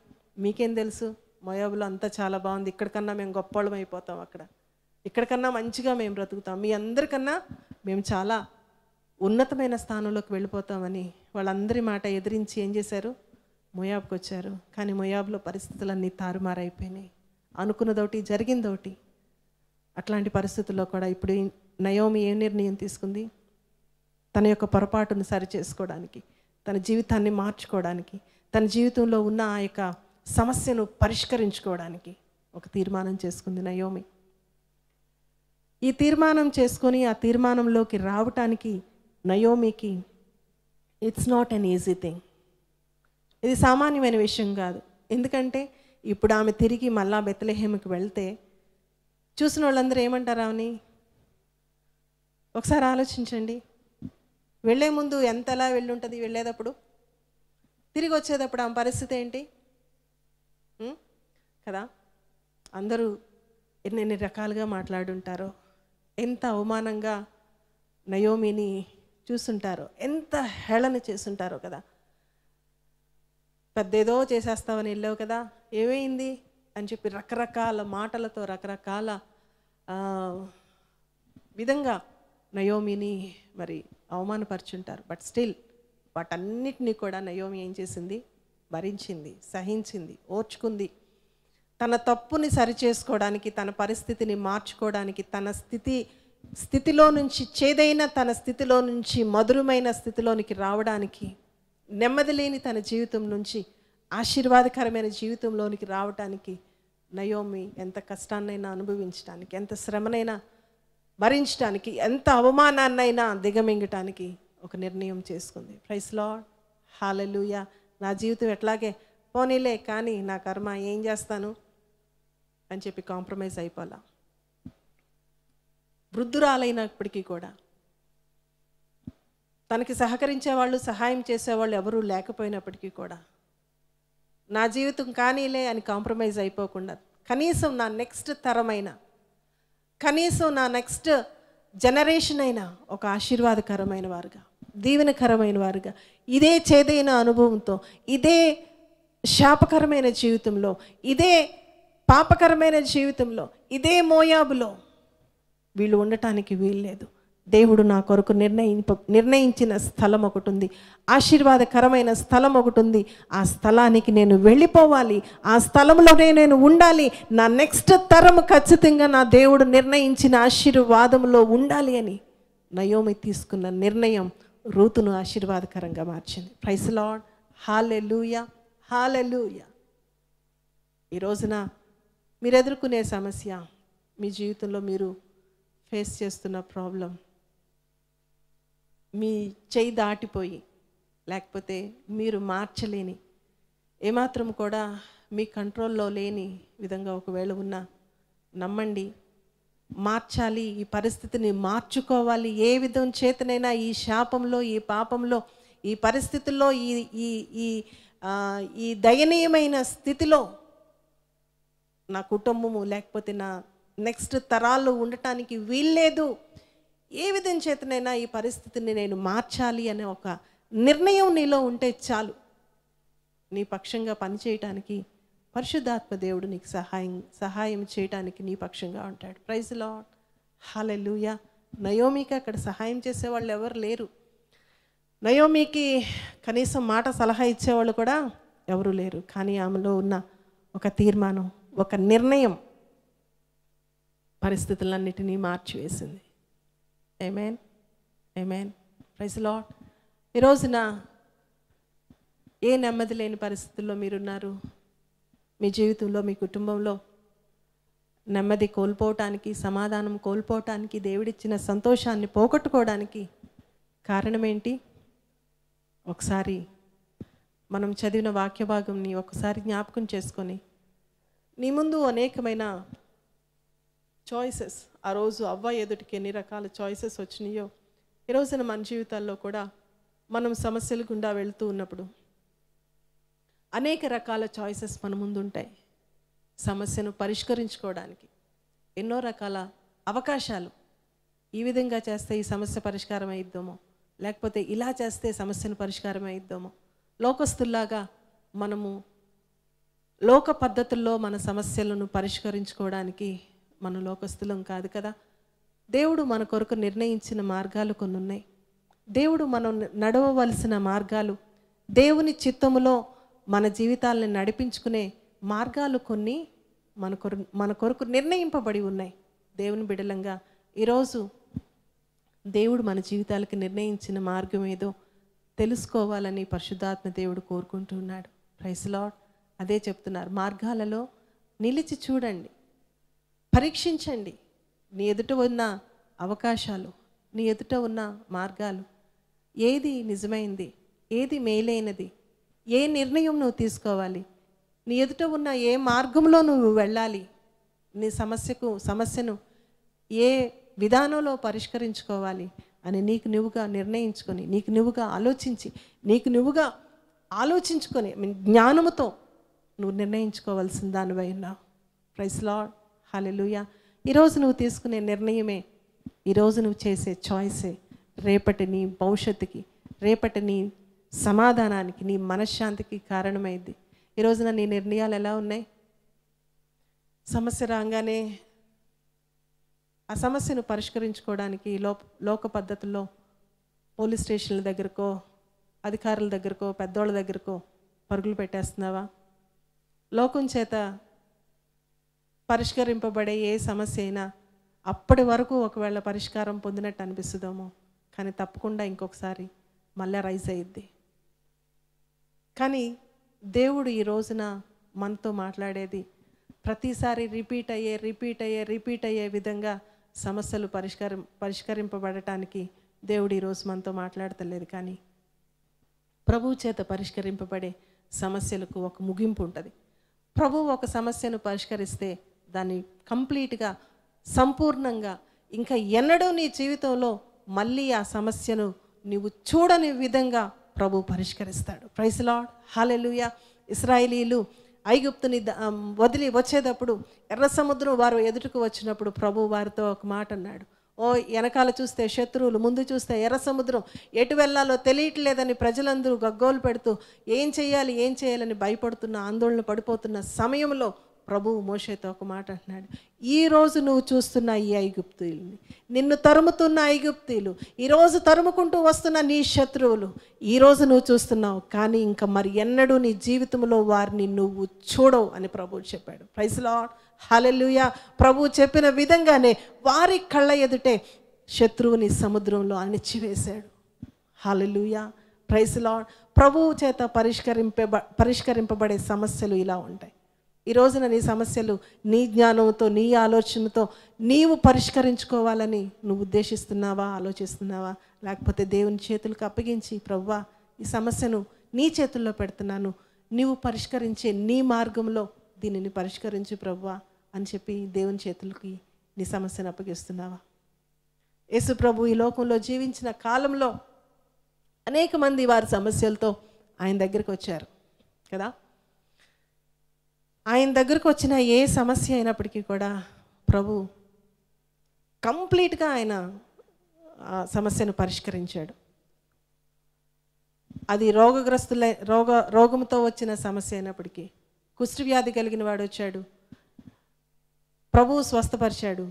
మీకేం తెలుసు మోయాబులో అంతా చాలా బాగుంది ఇక్కడికన్నా మేము గొప్పవాళ్ళం అయిపోతాం అక్కడ ఇక్కడికన్నా మంచిగా మేము బ్రతుకుతాం మీ అందరికన్నా మేము చాలా ఉన్నతమైన స్థానంలోకి వెళ్ళిపోతామని వాళ్ళందరి మాట ఎదిరించి ఏం చేశారు మొయాబ్కి వచ్చారు కానీ మొయాబ్లో పరిస్థితులన్నీ తారుమారైపోయినాయి అనుకున్నదోటి జరిగిందోటి అట్లాంటి పరిస్థితుల్లో కూడా ఇప్పుడు నయోమి ఏ నిర్ణయం తీసుకుంది తన యొక్క పొరపాటును సరిచేసుకోవడానికి తన జీవితాన్ని మార్చుకోవడానికి తన జీవితంలో ఉన్న ఆ యొక్క సమస్యను పరిష్కరించుకోవడానికి ఒక తీర్మానం చేసుకుంది నయోమి ఈ తీర్మానం చేసుకొని ఆ తీర్మానంలోకి రావటానికి నయోమికి it's not an easy thing ఇది సామాన్యమైన విషయం కాదు ఎందుకంటే ఇప్పుడు ఆమె తిరిగి మళ్ళా బెత్తలహేమకి వెళ్తే చూసిన వాళ్ళందరూ ఏమంటారు అని ఒకసారి ఆలోచించండి వెళ్ళే ముందు ఎంతలా వెళ్ళుంటుంది వెళ్ళేటప్పుడు తిరిగి వచ్చేటప్పుడు ఆమె పరిస్థితి ఏంటి కదా అందరూ ఎన్నెన్ని రకాలుగా మాట్లాడుంటారో ఎంత అవమానంగా నయోమిని చూస్తుంటారో ఎంత హేళన చేస్తుంటారో కదా పెద్దేదో చేసేస్తామని వెళ్ళావు కదా ఏమైంది అని చెప్పి రకరకాల మాటలతో రకరకాల విధంగా నయోమిని మరి అవమానపరుచుంటారు బట్ స్టిల్ వాటన్నిటినీ కూడా నయోమి ఏం చేసింది భరించింది సహించింది ఓర్చుకుంది తన తప్పుని సరిచేసుకోవడానికి తన పరిస్థితిని మార్చుకోవడానికి తన స్థితి స్థితిలో నుంచి చేదైన తన స్థితిలో నుంచి మధురమైన స్థితిలోనికి రావడానికి నెమ్మది లేని తన జీవితం నుంచి ఆశీర్వాదకరమైన జీవితంలోనికి రావటానికి నయోమి ఎంత కష్టాన్నైనా అనుభవించడానికి ఎంత శ్రమనైనా భరించడానికి ఎంత అవమానాన్నైనా దిగమింగటానికి ఒక నిర్ణయం చేసుకుంది ప్రైస్ లాడ్ హాలలుయ నా జీవితం ఎట్లాగే పోనీలే కానీ నా కర్మ ఏం చేస్తాను అని చెప్పి కాంప్రమైజ్ అయిపోలా వృద్ధురాలైనప్పటికీ కూడా తనకి సహకరించే వాళ్ళు సహాయం చేసేవాళ్ళు ఎవరూ లేకపోయినప్పటికీ కూడా నా జీవితం కానీలే అని కాంప్రమైజ్ అయిపోకుండా కనీసం నా నెక్స్ట్ తరమైన కనీసం నా నెక్స్ట్ జనరేషన్ అయినా ఒక ఆశీర్వాదకరమైన వారుగా దీవెనకరమైన వారుగా ఇదే చేదైన అనుభవంతో ఇదే శాపకరమైన జీవితంలో ఇదే పాపకరమైన జీవితంలో ఇదే మోయాబులో వీళ్ళు ఉండటానికి వీల్లేదు దేవుడు నా కొరకు నిర్ణయింప నిర్ణయించిన స్థలం ఒకటి ఉంది ఆశీర్వాదకరమైన స్థలం ఒకటి ఉంది ఆ స్థలానికి నేను వెళ్ళిపోవాలి ఆ స్థలంలోనే నేను ఉండాలి నా నెక్స్ట్ తరం ఖచ్చితంగా నా దేవుడు నిర్ణయించిన ఆశీర్వాదంలో ఉండాలి అని నయోమి తీసుకున్న నిర్ణయం రూతును ఆశీర్వాదకరంగా మార్చింది ప్రైస్ లాడ్ హాలెలూయ హాలెలూయ ఈ రోజున మీరు ఎదుర్కొనే సమస్య మీ జీవితంలో మీరు ఫేస్ చేస్తున్న ప్రాబ్లం మీ చేయి దాటిపోయి లేకపోతే మీరు మార్చలేని ఏమాత్రం కూడా మీ కంట్రోల్లో లేని విధంగా ఒకవేళ ఉన్నా నమ్మండి మార్చాలి ఈ పరిస్థితిని మార్చుకోవాలి ఏ విధం చేతనైనా ఈ శాపంలో ఈ పాపంలో ఈ పరిస్థితుల్లో ఈ ఈ ఈ ఈ దయనీయమైన స్థితిలో నా కుటుంబము లేకపోతే నా నెక్స్ట్ తరాలు ఉండటానికి వీల్లేదు ఏ విధం చేతనైనా ఈ పరిస్థితిని నేను మార్చాలి అనే ఒక నిర్ణయం నీలో ఉంటే చాలు నీ పక్షంగా పనిచేయటానికి పరిశుద్ధాత్మ దేవుడు నీకు సహాయం సహాయం చేయటానికి నీ పక్షంగా ఉంటాడు ప్రైజ్ లాడ్ లూయా నయోమికి అక్కడ సహాయం చేసేవాళ్ళు ఎవరు లేరు నయోమికి కనీసం మాట సలహా ఇచ్చేవాళ్ళు కూడా ఎవరు లేరు కానీ ఆమెలో ఉన్న ఒక తీర్మానం ఒక నిర్ణయం పరిస్థితులన్నిటినీ మార్చివేసింది ఏమేన్ ఏమేన్ ప్రైజ్ లాట్ ఈ రోజున ఏ నెమ్మది లేని పరిస్థితుల్లో మీరున్నారు మీ జీవితంలో మీ కుటుంబంలో నెమ్మది కోల్పోవటానికి సమాధానం కోల్పోవటానికి దేవుడిచ్చిన సంతోషాన్ని పోగొట్టుకోవడానికి కారణమేంటి ఒకసారి మనం చదివిన వాక్య భాగంని ఒకసారి జ్ఞాపకం చేసుకొని నీ ముందు అనేకమైన చాయిసెస్ ఆ రోజు అవ్వ ఎదుటికి ఎన్ని రకాల చాయిసెస్ వచ్చినాయో ఈ రోజున మన జీవితాల్లో కూడా మనం సమస్యలు గుండా వెళుతూ ఉన్నప్పుడు అనేక రకాల చాయిసెస్ మన ముందుంటాయి సమస్యను పరిష్కరించుకోవడానికి ఎన్నో రకాల అవకాశాలు ఈ విధంగా చేస్తే ఈ సమస్య పరిష్కారం అయిద్దామో లేకపోతే ఇలా చేస్తే సమస్యను పరిష్కారం అయిద్దామో లోకస్తుల్లాగా మనము లోక పద్ధతుల్లో మన సమస్యలను పరిష్కరించుకోవడానికి మన లోకస్తులం కాదు కదా దేవుడు మన కొరకు నిర్ణయించిన మార్గాలు కొన్ని ఉన్నాయి దేవుడు మనం నడవవలసిన మార్గాలు దేవుని చిత్తములో మన జీవితాలను నడిపించుకునే మార్గాలు కొన్ని మన కొరకు మన కొరకు నిర్ణయింపబడి ఉన్నాయి దేవుని బిడలంగా ఈరోజు దేవుడు మన జీవితాలకు నిర్ణయించిన మార్గం ఏదో తెలుసుకోవాలని పరిశుద్ధాత్మ దేవుడు కోరుకుంటున్నాడు ప్రైస్లాడ్ అదే చెప్తున్నారు మార్గాలలో నిలిచి చూడండి పరీక్షించండి నీ ఎదుట ఉన్న అవకాశాలు నీ ఎదుట ఉన్న మార్గాలు ఏది నిజమైంది ఏది మేలైనది ఏ నిర్ణయం నువ్వు తీసుకోవాలి నీ ఎదుట ఉన్న ఏ మార్గంలో నువ్వు వెళ్ళాలి నీ సమస్యకు సమస్యను ఏ విధానంలో పరిష్కరించుకోవాలి అని నీకు నువ్వుగా నిర్ణయించుకొని నీకు నువ్వుగా ఆలోచించి నీకు నువ్వుగా ఆలోచించుకొని జ్ఞానముతో నువ్వు నిర్ణయించుకోవాల్సిన దానివైనా ప్రైస్ లాడ్ లూయా ఈరోజు నువ్వు తీసుకునే నిర్ణయమే ఈరోజు నువ్వు చేసే చాయిసే రేపటి నీ భవిష్యత్తుకి రేపటి నీ సమాధానానికి నీ మనశ్శాంతికి కారణమైంది ఈరోజున నీ నిర్ణయాలు ఎలా ఉన్నాయి సమస్య రాగానే ఆ సమస్యను పరిష్కరించుకోవడానికి లో లోక పద్ధతుల్లో పోలీస్ స్టేషన్ల దగ్గరకో అధికారుల దగ్గరకో పెద్దోళ్ళ దగ్గరకో పరుగులు పెట్టేస్తున్నావా లోకం చేత పరిష్కరింపబడే ఏ సమస్య అయినా అప్పటి వరకు ఒకవేళ పరిష్కారం పొందినట్టు అనిపిస్తుందేమో కానీ తప్పకుండా ఇంకొకసారి మళ్ళీ రైజ్ అయ్యిద్ది కానీ దేవుడు ఈ రోజున మనతో మాట్లాడేది ప్రతిసారి రిపీట్ అయ్యే రిపీట్ అయ్యే రిపీట్ అయ్యే విధంగా సమస్యలు పరిష్కారం పరిష్కరింపబడటానికి దేవుడు ఈరోజు మనతో మాట్లాడతలేదు కానీ ప్రభు చేత పరిష్కరింపబడే సమస్యలకు ఒక ముగింపు ఉంటుంది ప్రభు ఒక సమస్యను పరిష్కరిస్తే దాన్ని కంప్లీట్గా సంపూర్ణంగా ఇంకా ఎన్నడూ నీ జీవితంలో మళ్ళీ ఆ సమస్యను నీవు చూడని విధంగా ప్రభు పరిష్కరిస్తాడు ప్రైస్ లాడ్ హాలెలుయ ఇస్రాయలీలు ఐగుప్తుని వదిలి వచ్చేటప్పుడు ఎర్ర సముద్రం వారు ఎదుటకు వచ్చినప్పుడు ప్రభు వారితో ఒక మాట అన్నాడు ఓ వెనకాల చూస్తే శత్రువులు ముందు చూస్తే ఎర్ర సముద్రం ఎటు వెళ్ళాలో తెలియట్లేదని ప్రజలందరూ గగ్గోలు పెడుతూ ఏం చేయాలి ఏం చేయాలని భయపడుతున్న ఆందోళన పడిపోతున్న సమయంలో ప్రభువు మోషేతో ఒక మాట అంటున్నాడు ఈరోజు నువ్వు చూస్తున్న ఈ ఐగుప్తుల్ని నిన్ను తరుముతున్న ఐగుప్తీలు ఈరోజు తరుముకుంటూ వస్తున్న నీ శత్రువులు ఈరోజు నువ్వు చూస్తున్నావు కానీ ఇంకా మరి ఎన్నడూ నీ జీవితంలో వారిని నువ్వు చూడవు అని ప్రభువు చెప్పాడు ప్రైజ్లా హలలుయ ప్రభు చెప్పిన విధంగానే వారి కళ్ళ ఎదుటే శత్రువుని సముద్రంలో అణిచివేశాడు హలలుయ ప్రైజ్లా ప్రభువు చేత పరిష్కరింపబ పరిష్కరింపబడే సమస్యలు ఇలా ఉంటాయి ఈ రోజున నీ సమస్యలు నీ జ్ఞానంతో నీ ఆలోచనతో నీవు పరిష్కరించుకోవాలని నువ్వు ఉద్దేశిస్తున్నావా ఆలోచిస్తున్నావా లేకపోతే దేవుని చేతులకు అప్పగించి ప్రవ్వా ఈ సమస్యను నీ చేతుల్లో పెడుతున్నాను నీవు పరిష్కరించే నీ మార్గంలో దీనిని పరిష్కరించు ప్రవ్వా అని చెప్పి దేవుని చేతులకి నీ సమస్యను అప్పగిస్తున్నావా యేసు ప్రభు ఈ లోకంలో జీవించిన కాలంలో అనేక మంది వారి సమస్యలతో ఆయన దగ్గరికి వచ్చారు కదా ఆయన దగ్గరకు వచ్చిన ఏ సమస్య అయినప్పటికీ కూడా ప్రభు కంప్లీట్గా ఆయన ఆ సమస్యను పరిష్కరించాడు అది రోగగ్రస్తుల రోగ రోగంతో వచ్చిన సమస్య అయినప్పటికీ కుష్టి వ్యాధి కలిగిన వాడు వచ్చాడు ప్రభువు స్వస్థపరిచాడు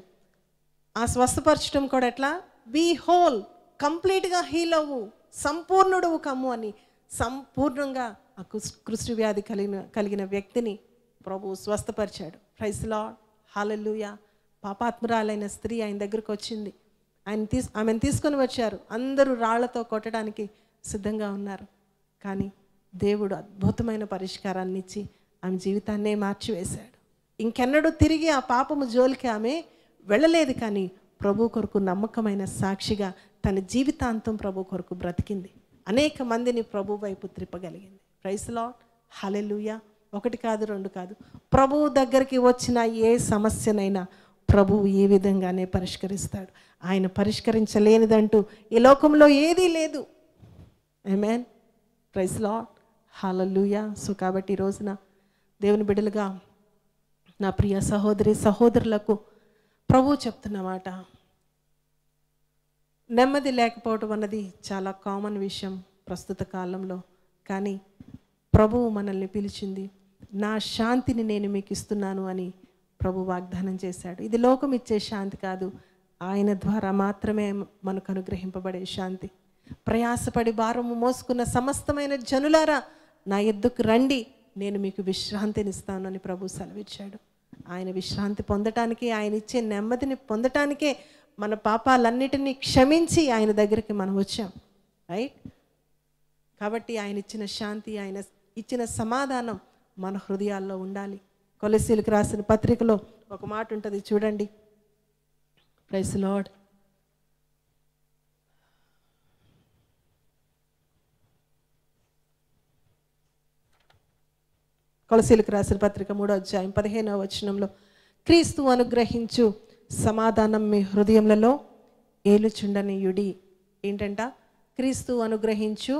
ఆ స్వస్థపరచడం కూడా ఎట్లా బీ హోల్ కంప్లీట్గా హీల్ అవ్వు సంపూర్ణుడు కమ్ము అని సంపూర్ణంగా ఆ కుష్ వ్యాధి కలిగిన కలిగిన వ్యక్తిని ప్రభు స్వస్థపరిచాడు ప్రైస్ లాడ్ హాలూయ పాపాత్మురాలైన స్త్రీ ఆయన దగ్గరకు వచ్చింది ఆయన తీసు ఆమెను తీసుకొని వచ్చారు అందరూ రాళ్లతో కొట్టడానికి సిద్ధంగా ఉన్నారు కానీ దేవుడు అద్భుతమైన పరిష్కారాన్ని ఇచ్చి ఆమె జీవితాన్నే మార్చివేశాడు ఇంకెన్నడూ తిరిగి ఆ పాపము జోలికి ఆమె వెళ్ళలేదు కానీ ప్రభు కొరకు నమ్మకమైన సాక్షిగా తన జీవితాంతం ప్రభు కొరకు బ్రతికింది అనేక మందిని ప్రభు వైపు త్రిప్పగలిగింది ప్రైస్ లాడ్ హలెలుయా ఒకటి కాదు రెండు కాదు ప్రభువు దగ్గరికి వచ్చిన ఏ సమస్యనైనా ప్రభువు ఈ విధంగానే పరిష్కరిస్తాడు ఆయన పరిష్కరించలేనిదంటూ ఈ లోకంలో ఏదీ లేదు ఐమెన్ ప్రైజ్ హాల హాలూయా సో కాబట్టి ఈ రోజున దేవుని బిడ్డలుగా నా ప్రియ సహోదరి సహోదరులకు ప్రభువు చెప్తున్న మాట నెమ్మది లేకపోవడం అన్నది చాలా కామన్ విషయం ప్రస్తుత కాలంలో కానీ ప్రభువు మనల్ని పిలిచింది నా శాంతిని నేను మీకు ఇస్తున్నాను అని ప్రభు వాగ్దానం చేశాడు ఇది లోకం ఇచ్చే శాంతి కాదు ఆయన ద్వారా మాత్రమే మనకు అనుగ్రహింపబడే శాంతి ప్రయాసపడి భారము మోసుకున్న సమస్తమైన జనులారా నా ఎద్దుకు రండి నేను మీకు అని ప్రభు సెలవిచ్చాడు ఆయన విశ్రాంతి పొందటానికి ఆయన ఇచ్చే నెమ్మదిని పొందటానికే మన పాపాలన్నిటినీ క్షమించి ఆయన దగ్గరికి మనం వచ్చాం రైట్ కాబట్టి ఆయన ఇచ్చిన శాంతి ఆయన ఇచ్చిన సమాధానం మన హృదయాల్లో ఉండాలి కొలసీలకు రాసిన పత్రికలో ఒక మాట ఉంటుంది చూడండి ప్రైస్ లాడ్ కొలసీలకు రాసిన పత్రిక మూడో అధ్యాయం పదిహేనవ వచనంలో క్రీస్తు అనుగ్రహించు సమాధానం మీ హృదయంలో ఏలుచుండనీయుడి ఏంటంట క్రీస్తు అనుగ్రహించు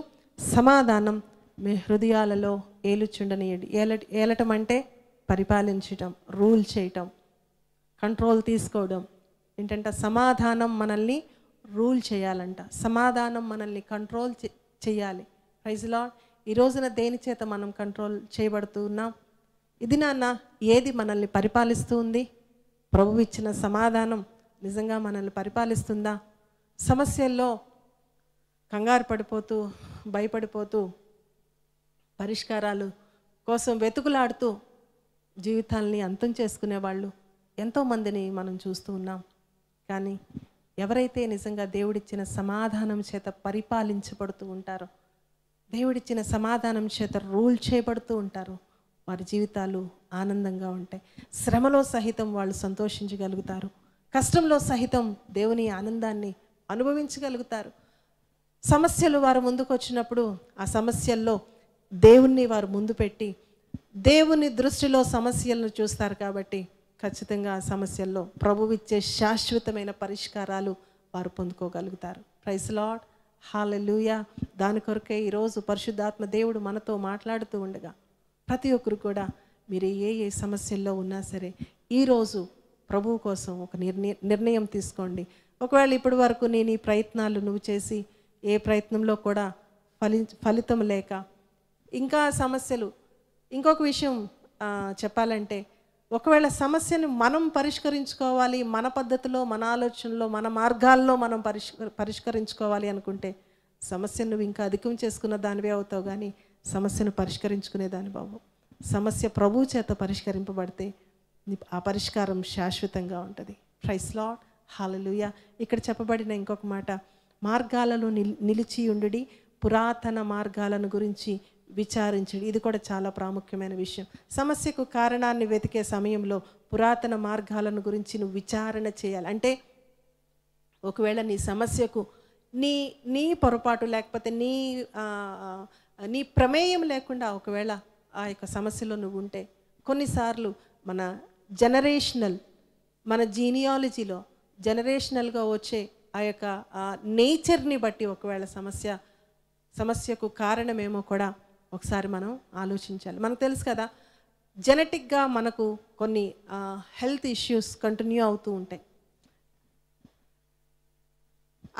సమాధానం మీ హృదయాలలో ఏలుచుండనియండి ఏల ఏలటం అంటే పరిపాలించటం రూల్ చేయటం కంట్రోల్ తీసుకోవడం ఏంటంటే సమాధానం మనల్ని రూల్ చేయాలంట సమాధానం మనల్ని కంట్రోల్ చేయాలి ప్రైజ్ లాడ్ ఈ రోజున దేని చేత మనం కంట్రోల్ చేయబడుతున్నాం ఇది నాన్న ఏది మనల్ని పరిపాలిస్తుంది ప్రభు ఇచ్చిన సమాధానం నిజంగా మనల్ని పరిపాలిస్తుందా సమస్యల్లో కంగారు పడిపోతూ భయపడిపోతూ పరిష్కారాలు కోసం వెతుకులాడుతూ జీవితాల్ని అంతం చేసుకునేవాళ్ళు ఎంతోమందిని మనం చూస్తూ ఉన్నాం కానీ ఎవరైతే నిజంగా దేవుడిచ్చిన సమాధానం చేత పరిపాలించబడుతూ ఉంటారో దేవుడిచ్చిన సమాధానం చేత రూల్ చేయబడుతూ ఉంటారు వారి జీవితాలు ఆనందంగా ఉంటాయి శ్రమలో సహితం వాళ్ళు సంతోషించగలుగుతారు కష్టంలో సహితం దేవుని ఆనందాన్ని అనుభవించగలుగుతారు సమస్యలు వారు ముందుకు వచ్చినప్పుడు ఆ సమస్యల్లో దేవుణ్ణి వారు ముందు పెట్టి దేవుని దృష్టిలో సమస్యలను చూస్తారు కాబట్టి ఖచ్చితంగా ఆ సమస్యల్లో ప్రభువిచ్చే శాశ్వతమైన పరిష్కారాలు వారు పొందుకోగలుగుతారు ప్రైస్ లాడ్ హాలూయ దాని కొరకే ఈరోజు పరిశుద్ధాత్మ దేవుడు మనతో మాట్లాడుతూ ఉండగా ప్రతి ఒక్కరు కూడా మీరు ఏ ఏ సమస్యల్లో ఉన్నా సరే ఈరోజు ప్రభువు కోసం ఒక నిర్ణయం తీసుకోండి ఒకవేళ ఇప్పటి వరకు నేను ఈ ప్రయత్నాలు నువ్వు చేసి ఏ ప్రయత్నంలో కూడా ఫలి ఫలితం లేక ఇంకా సమస్యలు ఇంకొక విషయం చెప్పాలంటే ఒకవేళ సమస్యను మనం పరిష్కరించుకోవాలి మన పద్ధతిలో మన ఆలోచనలో మన మార్గాల్లో మనం పరిష్క పరిష్కరించుకోవాలి అనుకుంటే సమస్యను నువ్వు ఇంకా అధికం చేసుకున్న దానివే అవుతావు కానీ సమస్యను పరిష్కరించుకునే దాని బాబు సమస్య ప్రభు చేత పరిష్కరింపబడితే ఆ పరిష్కారం శాశ్వతంగా ఉంటుంది ప్రైస్ లాడ్ హాలలుయ ఇక్కడ చెప్పబడిన ఇంకొక మాట మార్గాలలో నిలిచి ఉండు పురాతన మార్గాలను గురించి విచారించండి ఇది కూడా చాలా ప్రాముఖ్యమైన విషయం సమస్యకు కారణాన్ని వెతికే సమయంలో పురాతన మార్గాలను గురించి నువ్వు విచారణ చేయాలి అంటే ఒకవేళ నీ సమస్యకు నీ నీ పొరపాటు లేకపోతే నీ నీ ప్రమేయం లేకుండా ఒకవేళ ఆ యొక్క సమస్యలో నువ్వు ఉంటే కొన్నిసార్లు మన జనరేషనల్ మన జీనియాలజీలో జనరేషనల్గా వచ్చే ఆ యొక్క నేచర్ని బట్టి ఒకవేళ సమస్య సమస్యకు కారణమేమో కూడా ఒకసారి మనం ఆలోచించాలి మనకు తెలుసు కదా జెనెటిక్గా మనకు కొన్ని హెల్త్ ఇష్యూస్ కంటిన్యూ అవుతూ ఉంటాయి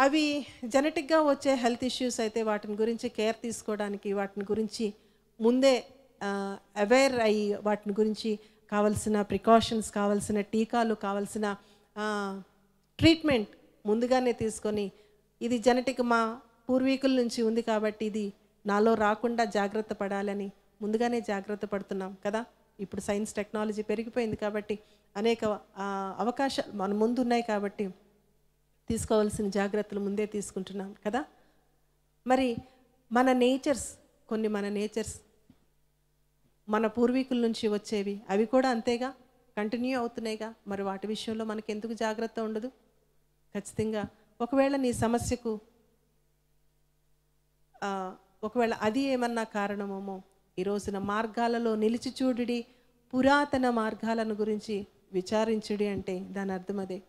అవి జెనెటిక్గా వచ్చే హెల్త్ ఇష్యూస్ అయితే వాటిని గురించి కేర్ తీసుకోవడానికి వాటిని గురించి ముందే అవేర్ అయ్యి వాటిని గురించి కావలసిన ప్రికాషన్స్ కావలసిన టీకాలు కావలసిన ట్రీట్మెంట్ ముందుగానే తీసుకొని ఇది జెనెటిక్ మా పూర్వీకుల నుంచి ఉంది కాబట్టి ఇది నాలో రాకుండా జాగ్రత్త పడాలని ముందుగానే జాగ్రత్త పడుతున్నాం కదా ఇప్పుడు సైన్స్ టెక్నాలజీ పెరిగిపోయింది కాబట్టి అనేక అవకాశాలు మన ముందు ఉన్నాయి కాబట్టి తీసుకోవాల్సిన జాగ్రత్తలు ముందే తీసుకుంటున్నాం కదా మరి మన నేచర్స్ కొన్ని మన నేచర్స్ మన పూర్వీకుల నుంచి వచ్చేవి అవి కూడా అంతేగా కంటిన్యూ అవుతున్నాయిగా మరి వాటి విషయంలో మనకి ఎందుకు జాగ్రత్త ఉండదు ఖచ్చితంగా ఒకవేళ నీ సమస్యకు ఒకవేళ అది ఏమన్నా కారణమేమో ఈ రోజున మార్గాలలో నిలిచి చూడి పురాతన మార్గాలను గురించి విచారించుడి అంటే దాని అర్థం అదే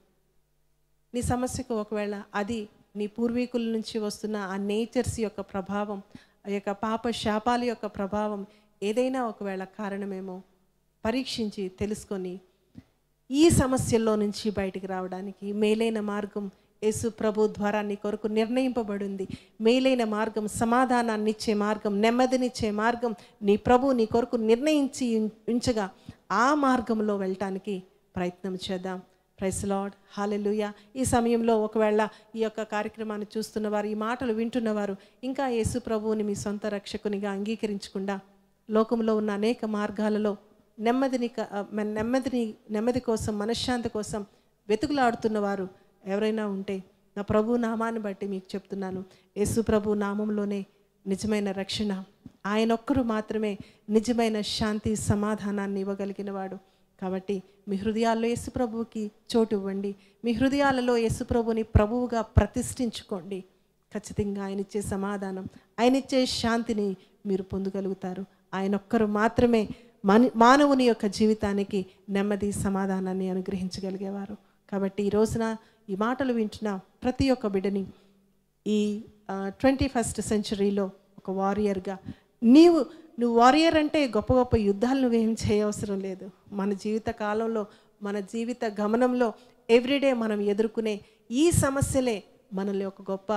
నీ సమస్యకు ఒకవేళ అది నీ పూర్వీకుల నుంచి వస్తున్న ఆ నేచర్స్ యొక్క ప్రభావం ఆ యొక్క పాప శాపాల యొక్క ప్రభావం ఏదైనా ఒకవేళ కారణమేమో పరీక్షించి తెలుసుకొని ఈ సమస్యల్లో నుంచి బయటికి రావడానికి మేలైన మార్గం యేసు ప్రభు ద్వారా నీ కొరకు నిర్ణయింపబడింది మేలైన మార్గం సమాధానాన్ని ఇచ్చే మార్గం నెమ్మదినిచ్చే మార్గం నీ ప్రభు నీ కొరకు నిర్ణయించి ఉంచగా ఆ మార్గంలో వెళ్ళటానికి ప్రయత్నం చేద్దాం ప్రైస్ లాడ్ హాలెలుయ ఈ సమయంలో ఒకవేళ ఈ యొక్క కార్యక్రమాన్ని చూస్తున్నవారు ఈ మాటలు వింటున్నవారు ఇంకా యేసు ప్రభువుని మీ సొంత రక్షకునిగా అంగీకరించకుండా లోకంలో ఉన్న అనేక మార్గాలలో నెమ్మదిని నెమ్మదిని నెమ్మది కోసం మనశ్శాంతి కోసం వెతుకులాడుతున్నవారు ఎవరైనా ఉంటే నా ప్రభు నామాన్ని బట్టి మీకు చెప్తున్నాను యేసు ప్రభు నామంలోనే నిజమైన రక్షణ ఆయన ఒక్కరు మాత్రమే నిజమైన శాంతి సమాధానాన్ని ఇవ్వగలిగిన వాడు కాబట్టి మీ హృదయాల్లో యేసుప్రభువుకి చోటు ఇవ్వండి మీ హృదయాలలో యేసుప్రభుని ప్రభువుగా ప్రతిష్ఠించుకోండి ఖచ్చితంగా ఆయన ఇచ్చే సమాధానం ఆయన ఇచ్చే శాంతిని మీరు పొందగలుగుతారు ఆయన ఒక్కరు మాత్రమే మని మానవుని యొక్క జీవితానికి నెమ్మది సమాధానాన్ని అనుగ్రహించగలిగేవారు కాబట్టి ఈ రోజున ఈ మాటలు వింటున్న ప్రతి ఒక్క బిడ్డని ఈ ట్వంటీ ఫస్ట్ సెంచరీలో ఒక వారియర్గా నీవు నువ్వు వారియర్ అంటే గొప్ప గొప్ప యుద్ధాలు నువ్వేం చేయవసరం లేదు మన జీవిత కాలంలో మన జీవిత గమనంలో ఎవ్రీడే మనం ఎదుర్కొనే ఈ సమస్యలే మనల్ని ఒక గొప్ప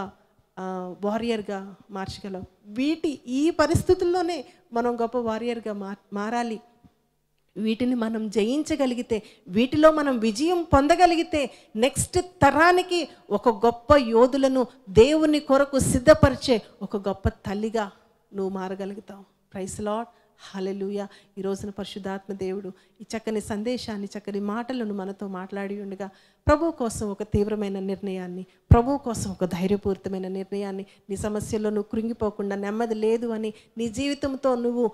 వారియర్గా మార్చగలం వీటి ఈ పరిస్థితుల్లోనే మనం గొప్ప వారియర్గా మారాలి వీటిని మనం జయించగలిగితే వీటిలో మనం విజయం పొందగలిగితే నెక్స్ట్ తరానికి ఒక గొప్ప యోధులను దేవుని కొరకు సిద్ధపరిచే ఒక గొప్ప తల్లిగా నువ్వు మారగలుగుతావు ప్రైస్ లాడ్ హలలుయ ఈ రోజున పరిశుద్ధాత్మ దేవుడు ఈ చక్కని సందేశాన్ని చక్కని మాటలను మనతో మాట్లాడి ఉండగా ప్రభు కోసం ఒక తీవ్రమైన నిర్ణయాన్ని ప్రభు కోసం ఒక ధైర్యపూరితమైన నిర్ణయాన్ని నీ సమస్యల్లో నువ్వు కృంగిపోకుండా నెమ్మది లేదు అని నీ జీవితంతో నువ్వు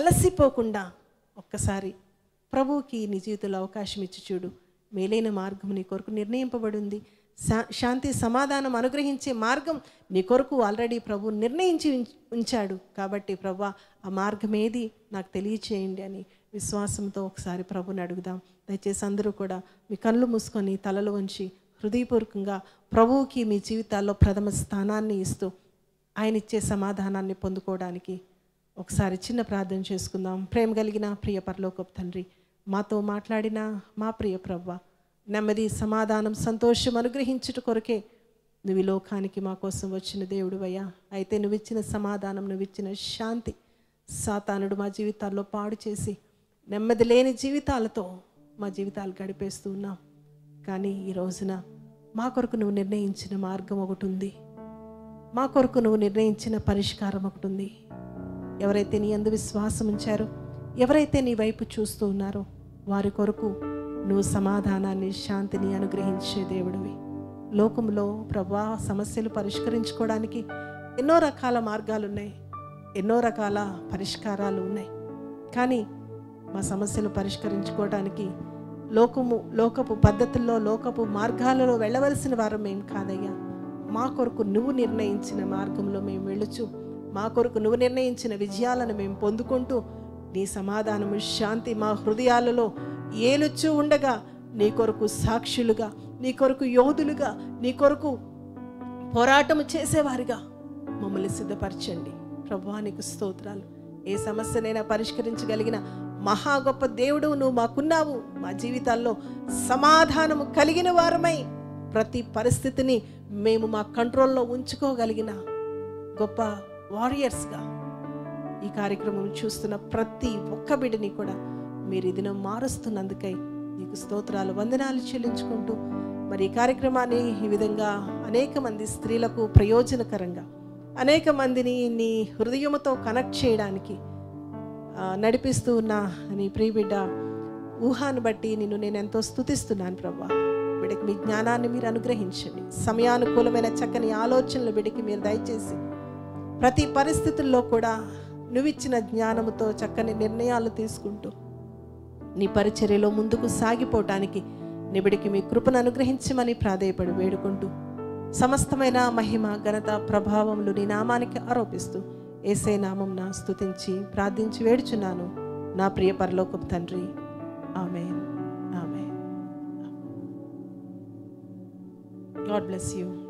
అలసిపోకుండా ఒక్కసారి ప్రభువుకి నీ జీవితంలో అవకాశం ఇచ్చి చూడు మేలైన మార్గం నీ కొరకు నిర్ణయింపబడింది శాంతి సమాధానం అనుగ్రహించే మార్గం నీ కొరకు ఆల్రెడీ ప్రభు నిర్ణయించి ఉంచాడు కాబట్టి ప్రభా ఆ మార్గం ఏది నాకు తెలియచేయండి అని విశ్వాసంతో ఒకసారి ప్రభుని అడుగుదాం దయచేసి అందరూ కూడా మీ కళ్ళు మూసుకొని తలలు ఉంచి హృదయపూర్వకంగా ప్రభువుకి మీ జీవితాల్లో ప్రథమ స్థానాన్ని ఇస్తూ ఆయన ఇచ్చే సమాధానాన్ని పొందుకోవడానికి ఒకసారి చిన్న ప్రార్థన చేసుకుందాం ప్రేమ కలిగిన ప్రియ పరలోకపు తండ్రి మాతో మాట్లాడిన మా ప్రియ ప్రవ్వ నెమ్మది సమాధానం సంతోషం అనుగ్రహించుట కొరకే నువ్వు ఈ లోకానికి మా కోసం వచ్చిన దేవుడువయ్యా అయితే నువ్వు ఇచ్చిన సమాధానం నువ్వు ఇచ్చిన శాంతి సాతానుడు మా జీవితాల్లో పాడు చేసి నెమ్మది లేని జీవితాలతో మా జీవితాలు గడిపేస్తూ ఉన్నాం కానీ ఈ రోజున మా కొరకు నువ్వు నిర్ణయించిన మార్గం ఒకటి ఉంది మా కొరకు నువ్వు నిర్ణయించిన పరిష్కారం ఒకటి ఉంది ఎవరైతే నీ అందు విశ్వాసం ఉంచారో ఎవరైతే నీ వైపు చూస్తూ ఉన్నారో వారి కొరకు నువ్వు సమాధానాన్ని శాంతిని అనుగ్రహించే దేవుడివి లోకంలో ప్రభా సమస్యలు పరిష్కరించుకోవడానికి ఎన్నో రకాల మార్గాలు ఉన్నాయి ఎన్నో రకాల పరిష్కారాలు ఉన్నాయి కానీ మా సమస్యలు పరిష్కరించుకోవడానికి లోకము లోకపు పద్ధతుల్లో లోకపు మార్గాలలో వెళ్ళవలసిన వారు మేము కాదయ్యా మా కొరకు నువ్వు నిర్ణయించిన మార్గంలో మేము వెళుచు మా కొరకు నువ్వు నిర్ణయించిన విజయాలను మేము పొందుకుంటూ నీ సమాధానము శాంతి మా హృదయాలలో ఏలుచు ఉండగా నీ కొరకు సాక్షులుగా నీ కొరకు యోధులుగా నీ కొరకు పోరాటం చేసేవారుగా మమ్మల్ని సిద్ధపరచండి ప్రభానికి స్తోత్రాలు ఏ సమస్యనైనా పరిష్కరించగలిగిన మహా గొప్ప దేవుడు నువ్వు మాకున్నావు మా జీవితాల్లో సమాధానము కలిగిన వారమై ప్రతి పరిస్థితిని మేము మా కంట్రోల్లో ఉంచుకోగలిగిన గొప్ప వారియర్స్గా ఈ కార్యక్రమం చూస్తున్న ప్రతి ఒక్క బిడ్డని కూడా మీరు ఇదిన మారుస్తున్నందుకై నీకు స్తోత్రాలు వందనాలు చెల్లించుకుంటూ మరి ఈ కార్యక్రమాన్ని ఈ విధంగా అనేక మంది స్త్రీలకు ప్రయోజనకరంగా అనేక మందిని నీ హృదయముతో కనెక్ట్ చేయడానికి నడిపిస్తూ ఉన్న నీ ప్రియబిడ్డ ఊహాను బట్టి నిన్ను నేను ఎంతో స్థుతిస్తున్నాను ప్రభా బిడ్డకి మీ జ్ఞానాన్ని మీరు అనుగ్రహించండి సమయానుకూలమైన చక్కని ఆలోచనలు బిడ్డకి మీరు దయచేసి ప్రతి పరిస్థితుల్లో కూడా నువ్వు ఇచ్చిన జ్ఞానముతో చక్కని నిర్ణయాలు తీసుకుంటూ నీ పరిచర్యలో ముందుకు సాగిపోవటానికి నిబడికి మీ కృపను అనుగ్రహించమని ప్రాధేయపడి వేడుకుంటూ సమస్తమైన మహిమ ఘనత ప్రభావములు నీ నామానికి ఆరోపిస్తూ ఏసే నామం నా స్థుతించి ప్రార్థించి వేడుచున్నాను నా ప్రియ పరలోకం తండ్రి ఆమె ఆమె గాడ్ బ్లెస్ యూ